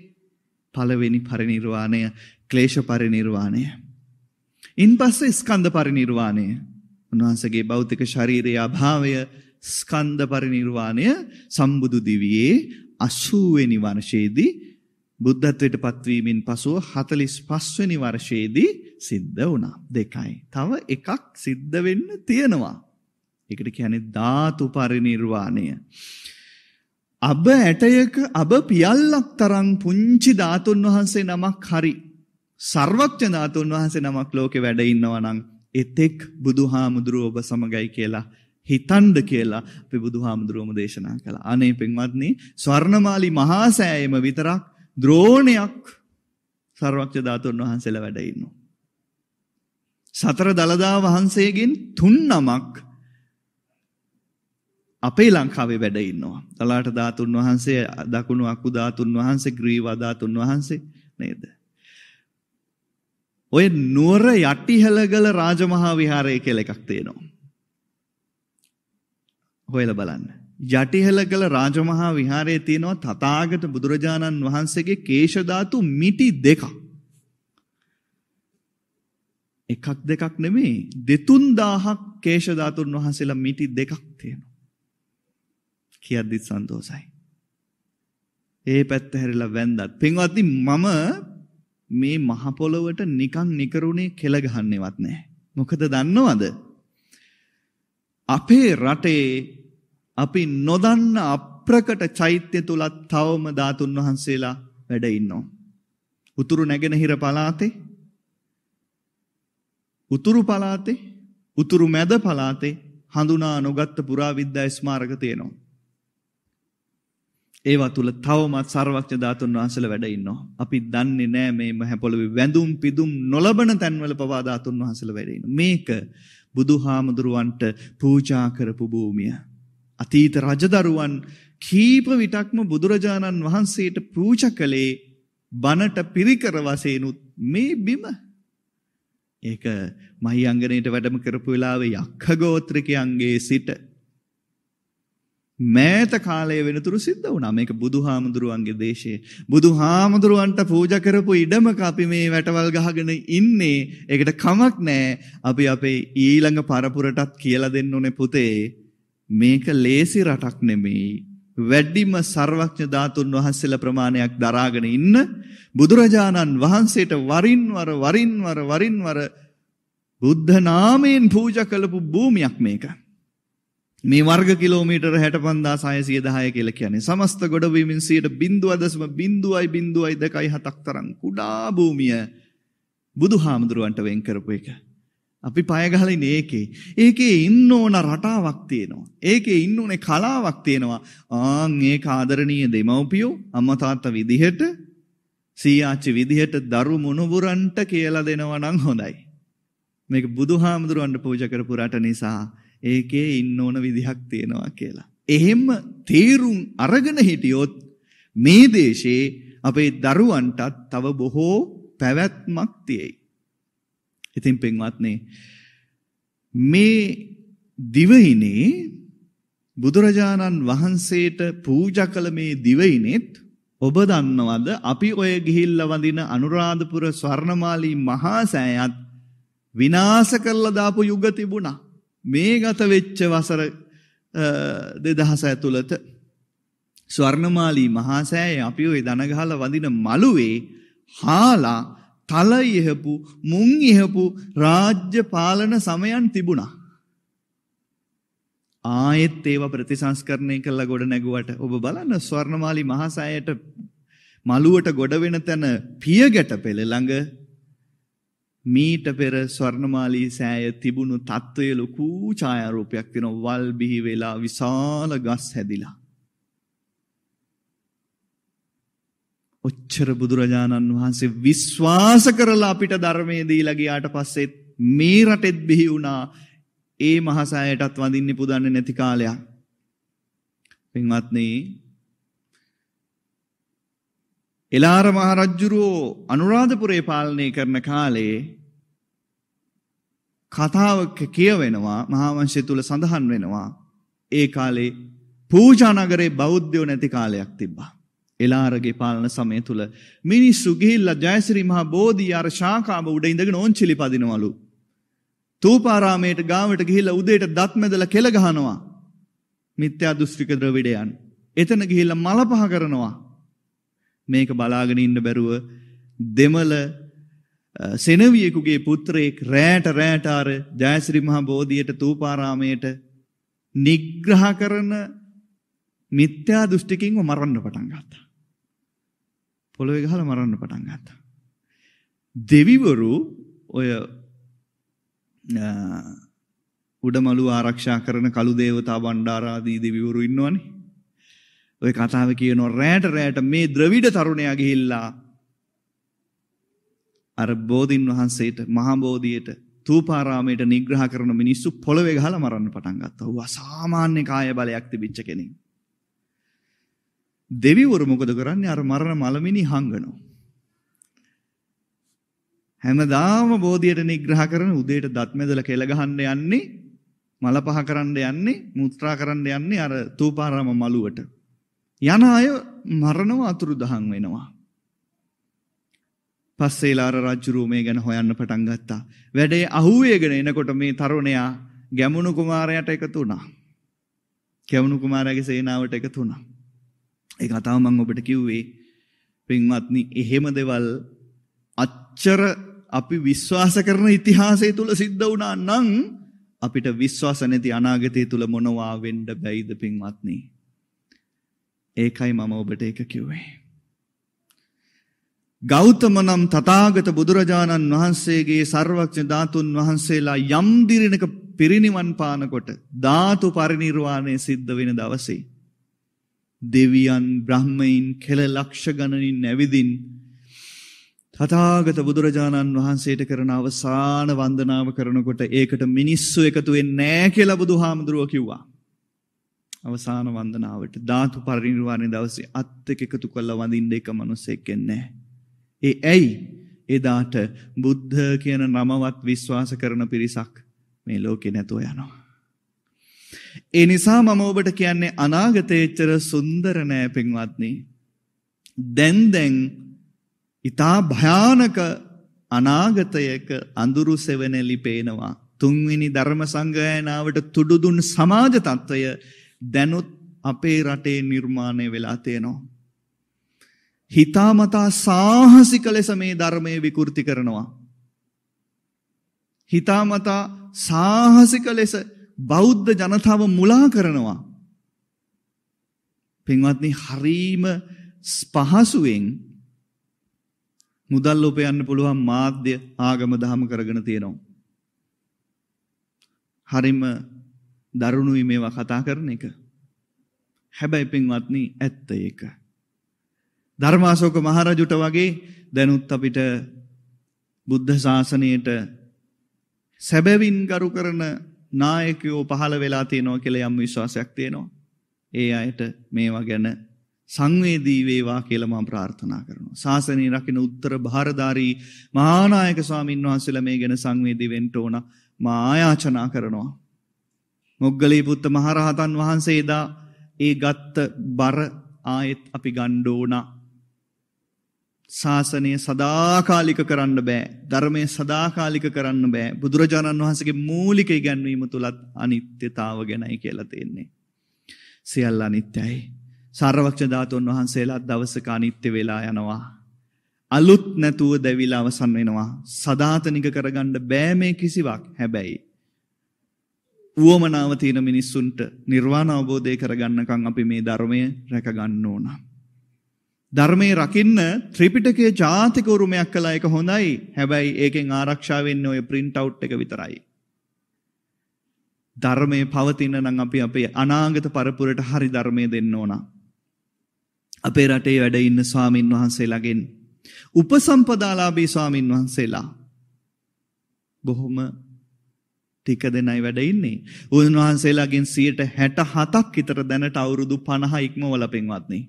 පළවෙනි පරිණිර්වාණය ක්ලේශ පරිණිර්වාණය. ඉන්පස්සේ ස්කන්ධ පරිණිරවාණය. උන්වහන්සේගේ භෞතික ශාරීරික අභාවය ස්කන්ධ පරිණිරවාණය සම්බුදු දිවියේ 80 වෙනි වර්ෂයේදී බුද්ධත්වයට පත්වීමෙන් පසුව 45 වෙනි වර්ෂයේදී සිද්ධ වුණා. දෙකයි. තව එකක් සිද්ධ වෙන්න තියෙනවා. ඒකට කියන්නේ ධාතු පරිණිරවාණය. අබ ඇටයක අබ පියල්ලක් තරම් පුංචි ධාතුන් වහන්සේ නමක් හරි සර්වඥ ධාතුන් වහන්සේ නමක් ලෝකේ වැඩ ඉන්නවා නම් එතෙක් බුදුහාමුදුරුව ඔබ සමගයි කියලා හිතන්ඩ කියලා අපි බුදුහාමුදුරුවම දේශනා කළා. අනේ පින්වත්නි ස්වර්ණමාලි මහා සෑයෙම විතරක් ද්‍රෝණයක් සර්වඥ ධාතුන් වහන්සේලා වැඩ ඉන්නවා. සතර දලදා වහන්සේගෙන් තුන් නමක් අපේ ලංකාවේ වැඩ ඉන්නවා. තලාට ධාතුන් වහන්සේ, දකුණු අකු ධාතුන් වහන්සේ, ග්‍රීව ධාතුන් වහන්සේ නේද? ඔය නුවර යටිහළගල රාජමහා විහාරය කියලා එකක් තියෙනවා. හොයලා බලන්න. යටිහළගල රාජමහා විහාරයේ තියෙනවා තථාගත බුදුරජාණන් වහන්සේගේ කේශ ධාතු මිටි දෙකක්. එකක් දෙකක් නෙමෙයි දෙතුන් දහහක් කේශ ධාතුන් වහන්සේලා මිටි දෙකක් තියෙනවා. කියද්දි සන්තෝසයි. ඒ පැත්ත හැරිලා වැන්දත්. පින්වත්නි මම මේ මහ පොළොවට නිකන් නිකරුණේ කෙල ගහන්නේවත් නැහැ. මොකද දන්නවද? අපේ රටේ අපි නොදන්න අප්‍රකට චෛත්‍ය තුලත් තවම ධාතුන් වහන්සේලා වැඩ ඉන්නවා. උතුරු නැගෙනහිර පළාතේ උතුරු පළාතේ උතුරු මැද පළාතේ හඳුනා නොගත් පුරාවිද්‍යා ස්මාරක තියෙනවා. ඒවා තුල තවමත් ਸਰවඥ ධාතුන් වහන්සේලා වැඩ ඉන්නවා. අපි දන්නේ නෑ මේ මහ පොළවේ වැඳුම් පිදුම් නොලබන තැන්වල පවා ධාතුන් වහන්සේලා වැඩ ඉන්නවා. මේක බුදුහාමුදුරුවන්ට පූජා කරපු භූමිය. අතීත රජදරුවන් කීප විටක්ම බුදුරජාණන් වහන්සේට පූජා කළේ බණට පිරිකර වශයෙන්ුත් මේ බිම ඒක මහියංගනේට වැඩම කරපු වෙලාවේ යක්ඛ ගෝත්‍රිකයන්ගේ සිට මෑත කාලයේ වෙනතුරු සිද්ධ වුණා. මේක බුදුහාමුදුරුවන්ගේ දේශයේ. බුදුහාමුදුරුවන්ට පූජා කරපු ඉඩමක අපි මේ වැටවල් ගහගෙන ඉන්නේ. ඒකට කමක් නැහැ. අපි අපේ ඊළඟ පරපුරටත් කියලා දෙන්න ඕනේ පුතේ. මේක ලේසි රටක් නෙමෙයි. වැඩිම ਸਰවඥ ධාතුන් වහන්සේලා ප්‍රමාණයක් දරාගෙන ඉන්න බුදුරජාණන් වහන්සේට වරින් වර වරින් වර වරින් වර බුද්ධ නාමයෙන් පූජා කළපු භූමියක් මේක. මේ වර්ග කිලෝමීටර් 65610 කියලා කියන්නේ සමස්ත ගොඩබිමින් 0.0.0.27ක් තරම් කුඩා භූමිය බුදුහාමුදුරුවන්ට වෙන් කරපු එක. අපි පය ගහලා ඉන්නේ ඒකේ. ඒකේ ඉන්න ඕන රටාවක් තියෙනවා. ඒකේ ඉන්න ඕනේ කලාවක් තියෙනවා. ආන් ඒක ආදරණීය දෙමව්පියෝ අම්මා තාත්තා විදිහට සීයාච්චි විදිහට දරු මොනුබුරන්ට කියලා දෙනවා නම් හොඳයි. මේක බුදුහාමුදුරුවන්ට පූජා කරපු රට නිසා ඒකේ ඉන්න ඕන විදිහක් තියෙනවා කියලා. එහෙම තේරුම් අරගෙන හිටියොත් මේ දේශේ අපේ දරුවන්ටත් තව බොහෝ පැවැත්මක් තියෙයි. ඉතින් පින්වත්නි මේ දිවයිනේ බුදුරජාණන් වහන්සේට පූජා කළ මේ දිවයිනෙත් ඔබ දන්නවද අපි ඔය ගිහිල්ලා වඳින අනුරාධපුර ස්වර්ණමාලී මහා සෑයත් විනාශ කරලා දාපු යුග තිබුණා. මේ ගත වෙච්ච වසර 2000 ඇතුළත ස්වර්ණමාලී මහා සෑයේ අපි ওই දන ගහලා වඳින මළුවේ හාලා තල ඉහපු මුං ඉහපු රාජ්‍ය පාලන සමයන් තිබුණා. ආයෙත් ඒව ප්‍රතිසංස්කරණය කළා ගොඩ නැගුවට ඔබ බලන්න ස්වර්ණමාලි මහසෑයට මළුවට ගොඩ වෙන තැන පියගැට පෙළ ළඟ මීට පෙර ස්වර්ණමාලී සෑය තිබුණු තත්ත්වයේ ලොකු ඡායාරූපයක් වෙනවා වල් බිහි වෙලා විශාල ගස් හැදිලා. ඔච්චර බුදුරජාණන් වහන්සේ විශ්වාස කරලා අපිට ධර්මයේ දීලා ගියාට පස්සෙත් මේ රටෙත් බිහි වුණා ඒ මහසෑයටත් වඳින්න පුදන්නේ නැති කාලයක්. පින්වත්නි එලාර මහරජ්ජුරුවෝ අනුරාධපුරේ පාලනය කරන කාලේ කතාවක් කියවෙනවා මහාවංශය තුල සඳහන් වෙනවා ඒ කාලේ පූජා නගරේ බෞද්ධයෝ නැති කාලයක් තිබ්බා. එලාරගේ පාලන සමය තුල මිනිස්සු ගිහිල්ලා ජයසිරි මහ බෝධි අර ශාකාව උඩ ඉඳගෙන ඕන්චිලි පදිනවලු. තූපාරාමයට ගාවට ගිහිල්ලා උදේට දත් මැදලා කෙල ගහනවා. මිත්‍යා දෘෂ්ටික ද්‍රවිඩයන්. එතන ගිහිල්ලා මල පහ කරනවා. මේක බලාගෙන ඉන්න බැරුව දෙමළ සෙනවියෙකුගේ පුත්‍රයෙක් රෑට රෑට අර ජයශ්‍රී මහා බෝධියට තූපාරාමයට නිග්‍රහ කරන මිත්‍යා දෘෂ්ටිකින්ව මරන්න පටන් ගත්තා. පොළොවේ ගහලා මරන්න පටන් ගත්තා. දෙවිවරු ඔය උඩමළු ආරක්ෂා කරන කළු දේවතා බණ්ඩාරාදී දෙවිවරු ඉන්නවනේ. ඔය කතාව කියනවා රැට රැට මේ ද්‍රවිඩ තරුණයා ගිහිල්ලා අර බෝධින් වහන්සේට මහා බෝධියට තූපාරාමයට නිග්‍රහ කරන මිනිස්සු පොළවේ ගහලා මරන්න පටන් ගත්තා. ඌ අසාමාන්‍ය කාය බලයක් තිබිච්ච කෙනෙක්. දෙවිවරු මොකද කරන්නේ? අර මරණ මලමිනි හංගනවා. හැමදාම බෝධියට නිග්‍රහ කරන උදේට දත් මැදලා කෙල ගහන්න යන්නේ, මල පහ කරන්න යන්නේ, මුත්‍රා කරන්න යන්නේ අර තූපාරාම මළුවට. යන අය මරණව අතුරුදහන් වෙනවා. පස්සේලාර රජුරෝ මේ ගැන හොයන්න පටන් ගත්තා. වැඩේ අහුවේගෙන එනකොට මේ තරුණයා ගැමුණු කුමාරයාට එකතු වුණා. ගැමුණු කුමාරයාගේ සේනාවට එකතු වුණා. ඒ කතාව මම ඔබට කිව්වේ පින්වත්නි එහෙම දේවල් අච්චර අපි විශ්වාස කරන ඉතිහාසය තුල සිද්ධ වුණා නම් අපිට විශ්වාස නැති අනාගතය තුල මොනවා වෙන්න බැයිද පින්වත්නි? ඒකයි මම ඔබට ඒක කිව්වේ. ගෞතම නම් තථාගත බුදුරජාණන් වහන්සේගේ ਸਰවඥ ධාතුන් වහන්සේලා යම් දිරිනක පිරිනිවන් පානකොට ධාතු පරිනිර්වාණය සිද්ධ වෙන දවසේ දෙවියන් බ්‍රහ්මයින් කෙල ලක්ෂ ගණනින් නැවිදින් තථාගත බුදුරජාණන් වහන්සේට කරන අවසාන වන්දනාව කරනකොට ඒකට මිනිස්සු එකතු වෙන්නේ නැහැ කියලා බුදුහාමුදුරුවෝ කිව්වා. අවසාන වන්දනාවට ධාතු පරිනිර්වාණය දවසේ අත් එක්ක එකතු කරලා වඳින්න එක මිනිසෙක් එන්නේ ඒ ඇයි එදාට බුද්ධ කියන නමවත් විශ්වාස කරන පිරිසක් මේ ලෝකේ නැතෝ යනවා. ඒ නිසා මම ඔබට කියන්නේ අනාගතයේතර සුන්දර නෑ පින්වත්නි. දැන් දැන් ඊතා භයානක අනාගතයක අඳුරු සෙවණලි පේනවා. තුන්වෙනි ධර්ම සංගායනාවට තුඩු දුන් සමාජ තත්ත්වය දැනුත් අපේ රටේ නිර්මාණය වෙලා තියෙනවා. හිතාමතා සාහසික ලෙස මේ ධර්මයේ විකෘති කරනවා. හිතාමතා සාහසික ලෙස බෞද්ධ ජනතාව මුලා කරනවා. පින්වත්නි හරීම පහසුවෙන් මුදල් උපයන්න පුළුවන් මාධ්‍ය ආගම දහම කරගෙන තියෙනවා. හරිම දරුණුයි මේවා කතා කරන එක. හැබැයි පින්වත්නි ඇත්ත ඒක. ධර්මාශෝක මහරජුට වගේ දැනුත් අපිට බුද්ධ ශාසනයට සැබවින් ගරු කරන නායකයෝ පහළ වෙලා තියෙනවා කියලා යම් විශ්වාසයක් තියෙනවා. ඒ අයට මේවා ගැන සංවේදී වේවා කියලා මම ප්‍රාර්ථනා කරනවා. ශාසනය රකින්න උත්තර භාරධාරී මහානායක ස්වාමින්වහන්සේලා මේ ගැන සංවේදී වෙන්න ඕන මා ආයාචනා කරනවා. මොග්ගලී පුත්ත මහරහතන් වහන්සේ දා ඒ ගත්ත බර ආයෙත් අපි ගන්න ඕන. ශාසනය සදාකාලික කරන්න බෑ. ධර්මය සදාකාලික කරන්න බෑ. බුදුරජාණන් වහන්සේගේ මූලික ඉගැන්වීම තුලත් අනිත්‍යතාව ගැනයි කියලා තියෙන්නේ. සියල්ල අනිත්‍යයි. සාරවක්ෂ ධාතුන් වහන්සේලා දවසක අනිත්‍ය වෙලා යනවා. අලුත් නැතුව දැවිලා අවසන් වෙනවා. සදාතනික කරගන්න බෑ මේ කිසිවක්. හැබැයි ඌවමනාව තියෙන මිනිස්සුන්ට නිර්වාණ අවබෝධය කරගන්නකම් අපි මේ ධර්මය රැක ගන්න ඕන. ධර්මයේ රකින්න ත්‍රිපිටකයේ ජාතික උරුමයක් කළා ඒක හොඳයි. හැබැයි ඒකෙන් ආරක්ෂා වෙන්නේ ඔය print out එක විතරයි. ධර්මයේ පවතින නම් අපි අපේ අනාගත පරපුරට හරි ධර්මයේ දෙන්න ඕන. අපේ රටේ වැඩ ඉන්න ස්වාමින් වහන්සේලාගෙන් උපසම්පදාලාභී ස්වාමින් වහන්සේලා බොහොම ටික දෙනයි වැඩ ඉන්නේ. උන්වහන්සේලාගෙන් 167ක් විතර දැනට අවුරුදු 50 ඉක්මවලා පින්වත්නි.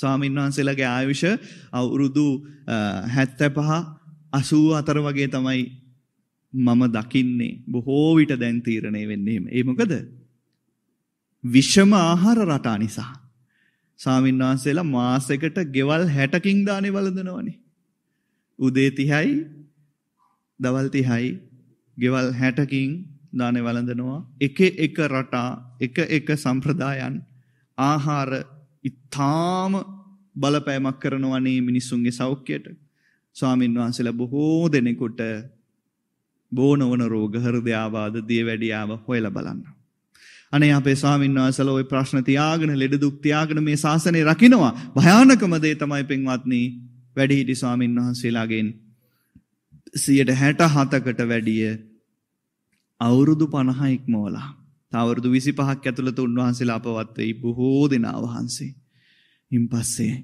ස්වාමීන් වහන්සේලාගේ ආයුෂ අවුරුදු 75 84 වගේ තමයි මම දකින්නේ. බොහෝ විට දැන් තීරණය වෙන්නේ. ඒ මොකද? විෂම ආහාර රටා නිසා. ස්වාමීන් වහන්සේලා මාසෙකට ගෙවල් 60කින් දානේ වළඳනවනේ. උදේ 30යි දවල් 30යි ගෙවල් හැටකින් දානේ වළඳනවා එක එක රටා එක එක සම්ප්‍රදායන් ආහාර ඉතාම බලපෑමක් කරනවනේ මිනිස්සුන්ගේ සෞඛ්‍යයට ස්වාමීන් වහන්සේලා බොහෝ දෙනෙකුට බෝනවන රෝග හෘදය ආබාධ දියවැඩියාව හොයලා බලන්න. අනේ අපේ ස්වාමීන් වහන්සේලා ওই ප්‍රශ්න තියාගෙන ලෙඩ දුක් තියාගෙන මේ ශාසනය රකින්නවා. භයානකම දේ තමයි පින්වත්නි වැඩිහිටි ස්වාමීන් වහන්සේලාගෙන් 167කට වැඩිය අවුරුදු 50 ඉක්මවලා තව අවුරුදු 25ක් ඇතුළත උන්වහන්සේලා අපවත් වෙයි බොහෝ දෙනා වහන්සේ. ඉන්පස්සේ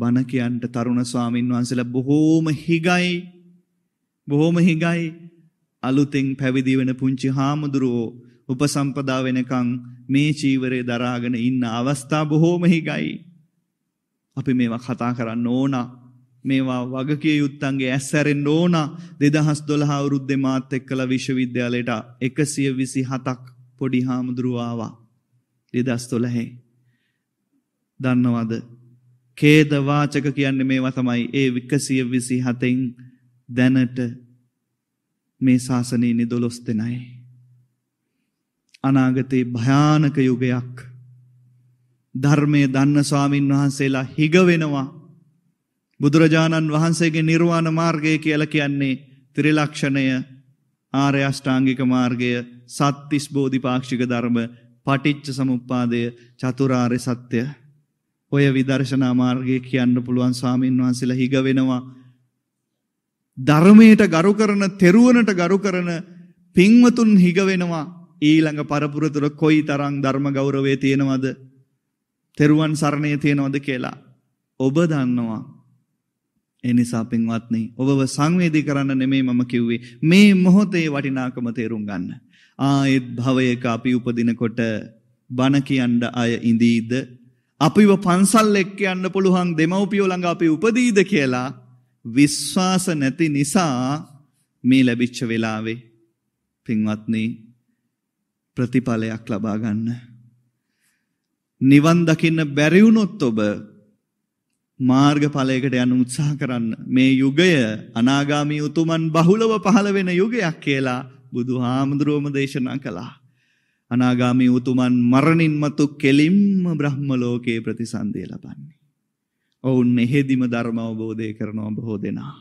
බණ කියන්ට තරුණ ස්වාමීන් වහන්සේලා බොහෝම හිගයි බොහෝම හිගයි අලුතෙන් පැවිදි වෙන පුංචි හාමුදුරුවෝ උපසම්පදා වෙනකන් මේ චීවරය දරාගෙන ඉන්න අවස්ථා බොහෝම හිගයි. අපි මේවා කතා කරන්න ඕනා මේවා වගකිය යුත්තන්ගේ ඇස්සැරෙන් ඕෝන දෙදහස් දොළහා අවුරුද්දෙ මාත් එක් කළ විශ්වවිද්‍යාලයට එකසිය විසි හතක් පොඩි හාමුදුරුවාවා දෙදස් තොළහේ. දන්නවද. කේද වාචක කියන්න මේවා තමයි ඒ වික්කසිය විසි හතෙන් දැනට මේ ශාසනී නිදොලොස් දෙනයි. අනාගතයේ භයානක යුගයක් ධර්මය දන්න ස්වාමීන් වහන්සේලා හිගවෙනවා බුදුරජාණන් වහන්සේගේ නිර්වාණ මාර්ගය කියලා කියන්නේ ත්‍රිලක්ෂණය ආර්ය අෂ්ටාංගික මාර්ගය සත්තිස් බෝධිපාක්ෂික ධර්ම පටිච්ච සමුප්පාදය චතුරාර්ය සත්‍ය ඔය විදර්ශනා මාර්ගය කියන්න පුළුවන් ස්වාමීන් වහන්සේලා හිග වෙනවා ධර්මයට ගරු කරන තෙරුවනට ගරු කරන පින්වතුන් හිග වෙනවා ඊළඟ පරපුර තුර කොයි තරම් ධර්ම ගෞරවය තියෙනවද තෙරුවන් සරණේ තියෙනවද කියලා ඔබ දන්නවා ඒ නිසා පින්වත්නි ඔබව සංවේදී කරන්න නෙමෙයි මම කිව්වේ මේ මොහොතේ වටිනාකම තේරුම් ගන්න. ආයෙත් භවයක අපි උපදිනකොට බණ කියන්න අය ඉඳීද අපිව පන්සල් එක්ක යන්න පුළුවන් දෙමව්පියෝ ළඟ අපි උපදීද කියලා විශ්වාස නැති නිසා මේ ලැබිච්ච වෙලාවේ පින්වත්නි ප්‍රතිඵලයක් ලබා ගන්න. නිවන් දකින්න බැරි වුණොත් ඔබ මාර්ගඵලයකට යන්න උත්සාහ කරන්න. මේ යුගය අනාගාමී උතුමන් බහුලව පහළ වෙන යුගයක් කියලා බුදුහාමුදුරුවම දේශනා කළා. අනාගාමී උතුමන් මරණින් මතු කෙලින්ම බ්‍රහ්ම ලෝකයේ ප්‍රතිසන්දිය ලබන්නේ. ඔවුන් එහෙදිම ධර්ම අවබෝධය කරනවා බොහෝ දෙනා.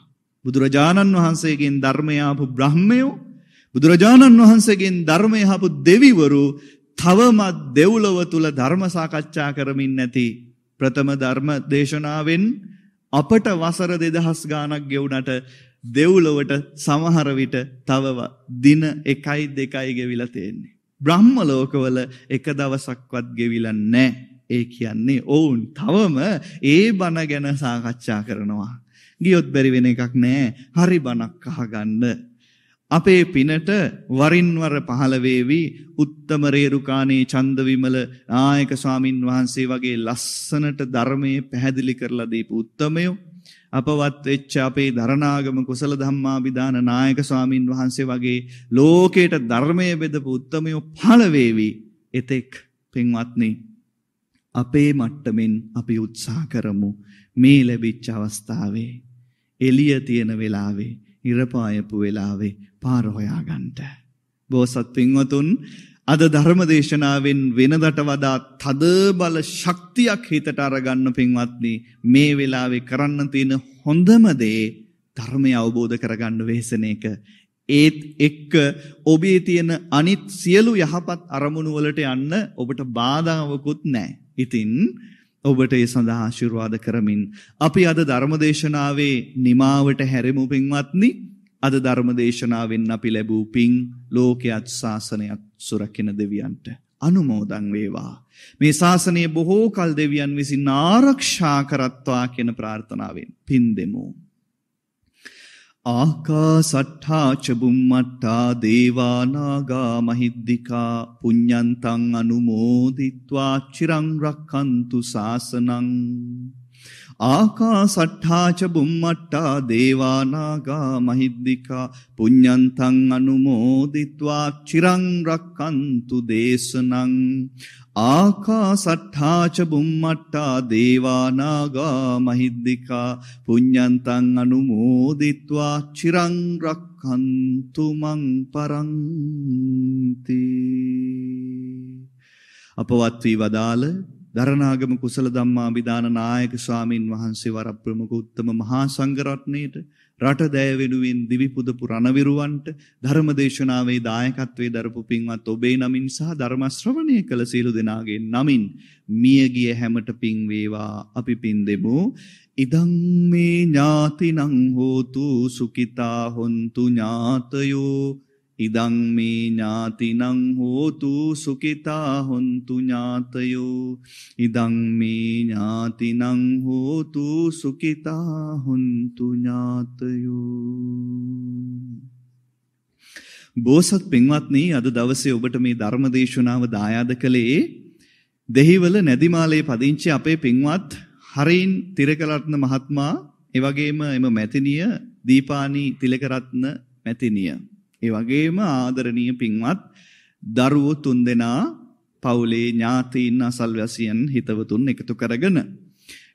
බුදුරජාණන් වහන්සේගෙන් ධර්මය ආපු බ්‍රහ්මයෝ බුදුරජාණන් වහන්සේගෙන් ධර්මය ආපු දෙවිවරු තවමත් දෙව්ලොව තුල ධර්ම සාකච්ඡා කරමින් නැති ප්‍රථම ධර්ම දේශනාවෙන් අපට වසර 2000 ගාණක් ගෙවුනට දෙව්ලොවට සමහර විට තව දින 1යි 2යි ගෙවිලා තියෙන්නේ. බ්‍රහ්ම ලෝකවල එක දවසක්වත් ගෙවිලා නැහැ. ඒ කියන්නේ ඔවුන් තවම ඒ බණ ගැන සාකච්ඡා කරනවා. ගියොත් බැරි වෙන එකක් නැහැ. හරි බණක් අහගන්න. අපේ පිනට වරින් වර පහළ වේවි උත්තම රේරුකාණේ චන්දවිමල නායක ස්වාමින් වහන්සේ වගේ ලස්සනට ධර්මයේ පැහැදිලි කරලා දීපු උත්තමයෝ අපවත් වෙච්ච අපේ දරණාගම කුසල ධම්මාභිදාන නායක ස්වාමින් වහන්සේ වගේ ලෝකේට ධර්මයේ බෙදපු උත්තමයෝ පහළ වේවි එතෙක් පින්වත්නි අපේ මට්ටමින් අපි උත්සාහ කරමු මේ ලැබිච්ච අවස්ථාවේ එළිය තියෙන වෙලාවේ ඉරපායපු වෙලාවේ පාර හොයාගන්න. බෝසත් පින්වතුන් අද ධර්මදේශනාවෙන් වෙනදට වඩා තද බල ශක්තියක් හිතට අරගන්න පින්වත්නි මේ වෙලාවේ කරන්න තියෙන හොඳම දේ ධර්මය අවබෝධ කරගන්න වෙහසන එක ඒත් එක්ක ඔබේ තියෙන අනිත් සියලු යහපත් අරමුණු වලට යන්න ඔබට බාධාවකුත් නැහැ. ඉතින් ඔබට ඒ සඳහා ආශිර්වාද කරමින් අපි අද ධර්මදේශනාවේ නිමාවට හැරෙමු පින්වත්නි අද ධර්මදේශනාවෙන් අපි ලැබූ පින් ලෝකයේත් ශාසනයත් සුරකින දෙවියන්ට අනුමෝදන් වේවා මේ ශාසනය බොහෝ කල් දෙවියන් විසින් ආරක්ෂා කරත්වා කියන ප්‍රාර්ථනාවෙන් පින් දෙමු ආකාසට්ඨා චබුම්මට්ඨා දේවානාගා මහිද්దికා පුඤ්ඤන්තං අනුමෝදිත්වා චිරං රක්ඛන්තු සාසනං ආකාසට්ඨා චබුම්මට්ඨා දේවානාගා මහිද්దికා පුඤ්ඤන්තං අනුමෝදිත්වා චිරං රක්ඛන්තු දේශනං ආකාසට්ඨාච බුම්මට්ටා දේවානාගා මහිද්దికා පුඤ්ඤන්තං අනුමෝදිත්වා චිරං රක්ඛන්තු මං පරන්ති අපවත් වී වදාළ දරණාගම කුසල ධම්මා විදාන නායක ස්වාමින් වහන්සේ වර ප්‍රමුඛ උත්තම මහා සංඝ රත්නයේට රට දැය වෙනුවෙන් දිවි පුදපු රණවිරුවන්ට ධර්මදේශනාවේ දායකත්වයේ දරපු පින්වත් ඔබේ නමින් සහ ධර්ම ශ්‍රවණය කළ සියලු දෙනාගේ නමින් මිය ගිය හැමට පින් වේවා අපි පින් දෙමු ඉදං මේ ඥාතිනං හෝතු සුඛිතා හොන්තු ඥාතයෝ ඉදං මේ ඥාතිනං හෝතු සුඛිතා හොන්තු ඥාතයෝ ඉදං මේ ඥාතිනං හෝතු සුඛිතා හොන්තු ඥාතයෝ බෝසත් පින්වත්නි අද දවසේ ඔබට මේ ධර්ම දේශනාව දායාද කළේ දෙහිවල නැදිමාලේ පදිංචි අපේ පින්වත් හරින් තිරකරත්න මහත්මයා එවැගේම එම මැතිනිය දීපානි තිලකරත්න මැතිනිය ඒ වගේම ආදරණීය පින්වත් දරුවෝ තුන්දෙනා පවුලේ ඥාතීන් අසල්වැසියන් හිතවතුන් එකතු කරගෙන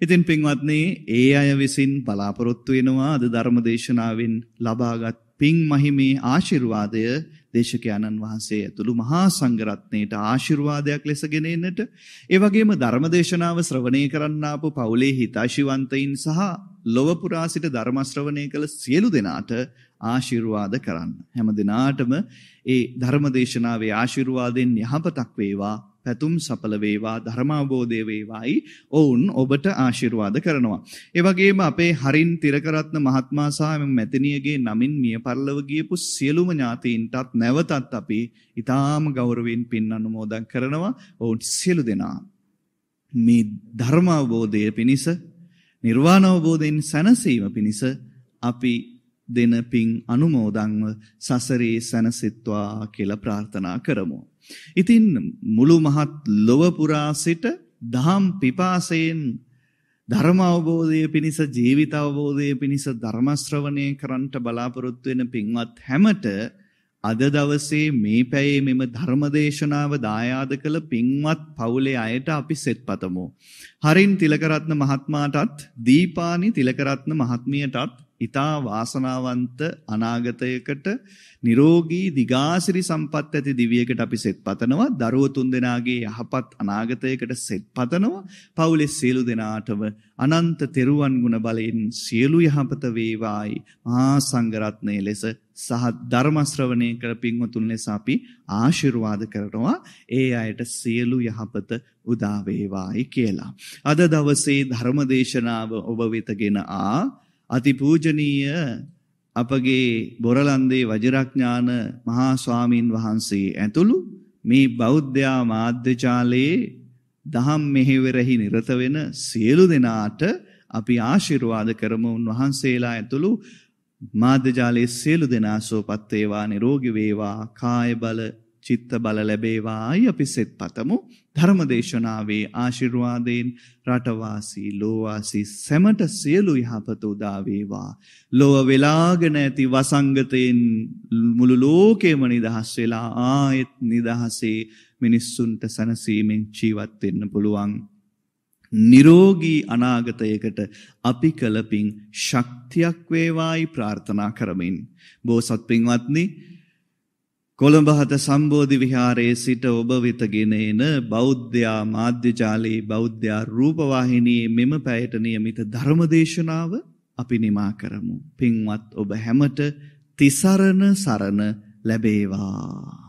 ඉතින් පින්වත්නි ඒ අය විසින් බලාපොරොත්තු වෙනවා අද ධර්ම දේශනාවෙන් ලබාගත් පින් මහිමේ ආශිර්වාදය දේශකයන්න් වහන්සේ ඇතුළු මහා සංඝරත්නයට ආශිර්වාදයක් ලෙස ගෙනෙන්නට ඒ වගේම ධර්ම දේශනාව ශ්‍රවණය කරන්න ආපු පවුලේ හිතාශිවන්තයින් සහ ලොව පුරා සිට ධර්ම ශ්‍රවණය කළ සියලු දෙනාට ආශිර්වාද කරන්න. හැම දිනාටම ඒ ධර්ම දේශනාවේ ආශිර්වාදයෙන් යහපතක් වේවා, පැතුම් සඵල වේවා, ධර්ම අවබෝධය වේවායි ඔවුන් ඔබට ආශිර්වාද කරනවා. ඒ වගේම අපේ හරින් තිරකරත්න මහත්මයා සහ මෙතනියගේ නමින් මිය පරලව ගියපු සියලුම ඥාතීන්ටත් නැවතත් අපි ඊටාම ගෞරවයෙන් පින් අනුමෝදන් කරනවා. ඔවුන් සියලු දෙනා මේ ධර්ම අවබෝධය පිණිස නිර්වාණ අවබෝධයෙන් සැනසීම පිණිස අපි දෙන පිං අනුමෝදන්ව සසරේ සැනසෙත්වා කියලා ප්‍රාර්ථනා කරමු. ඉතින් මුළු මහත් ලොව පුරා සිට දහම් පිපාසයෙන් ධර්ම අවබෝධය පිණිස ජීවිත අවබෝධය පිණිස ධර්ම ශ්‍රවණය කරන්නට බලාපොරොත්තු වෙන පින්වත් හැමතෙම අද දවසේ මේ පැයේ මෙම ධර්මදේශනාව දායාද කළ පින්වත් පවුලේ අයට අපි සෙත් පතමු. හරින් තිලකරත්න මහත්මයාටත් දීපානි තිලකරත්න මහත්මියටත් ඊතා වාසනාවන්ත අනාගතයකට නිරෝගී දිගාසිරි සම්පත් ඇති දිවියකට අපි සෙත් පතනවා දරුවෝ තුන් දෙනාගේ යහපත් අනාගතයකට සෙත් පතනවා පවුලේ සියලු දෙනාටම අනන්ත තෙරුවන් ගුණ බලයෙන් සියලු යහපත වේවායි මහා සංඝරත්නයේ ලෙස සහ ධර්ම ශ්‍රවණය කර පින්වතුන් ලෙස අපි ආශිර්වාද කරනවා ඒ අයට සියලු යහපත උදා වේවායි කියලා අද දවසේ ධර්ම දේශනාව ඔබ වෙතගෙන ආ අතිපූජනීය අපගේ බොරලන්දේ වජිරඥාන මහා ස්වාමින් වහන්සේ ඇතුළු මේ බෞද්ධයා මාධ්‍යජාලයේ දහම් මෙහෙවරෙහි නිරත වෙන සියලු දෙනාට අපි ආශිර්වාද කරමු උන්වහන්සේලා ඇතුළු මාධ්‍යජාලයේ සියලු දෙනා සුවපත් වේවා නිරෝගී වේවා කාය බල චිත්ත බල ලැබේවායි අපි සෙත් පතමු ධර්මදේශනාවේ ආශිර්වාදයෙන් රටවාසී ලෝවාසී සැමට සියලු යහපත උදා වේවා ලෝව වෙලාගෙන ඇති වසංගතයෙන් මුළු ලෝකෙම නිදහස් වෙලා ආයෙත් නිදහසේ මිනිස්සුන්ට සැනසීමෙන් ජීවත් වෙන්න පුළුවන් නිරෝගී අනාගතයකට අපි කලපින් ශක්තියක් වේවායි ප්‍රාර්ථනා කරමින් බෝසත් පින්වත්නි කොළඹ හත සම්බෝධි විහාරයේ සිට ඔබ වෙත ගෙන එන බෞද්ධයා මාධ්‍යජාලයේ බෞද්ධයා රූපවාහිනයේ මෙම පැයට નિયમિત ධර්මදේශනාව අපි නිමා කරමු. පින්වත් ඔබ හැමට තිසරණ සරණ ලැබේවා.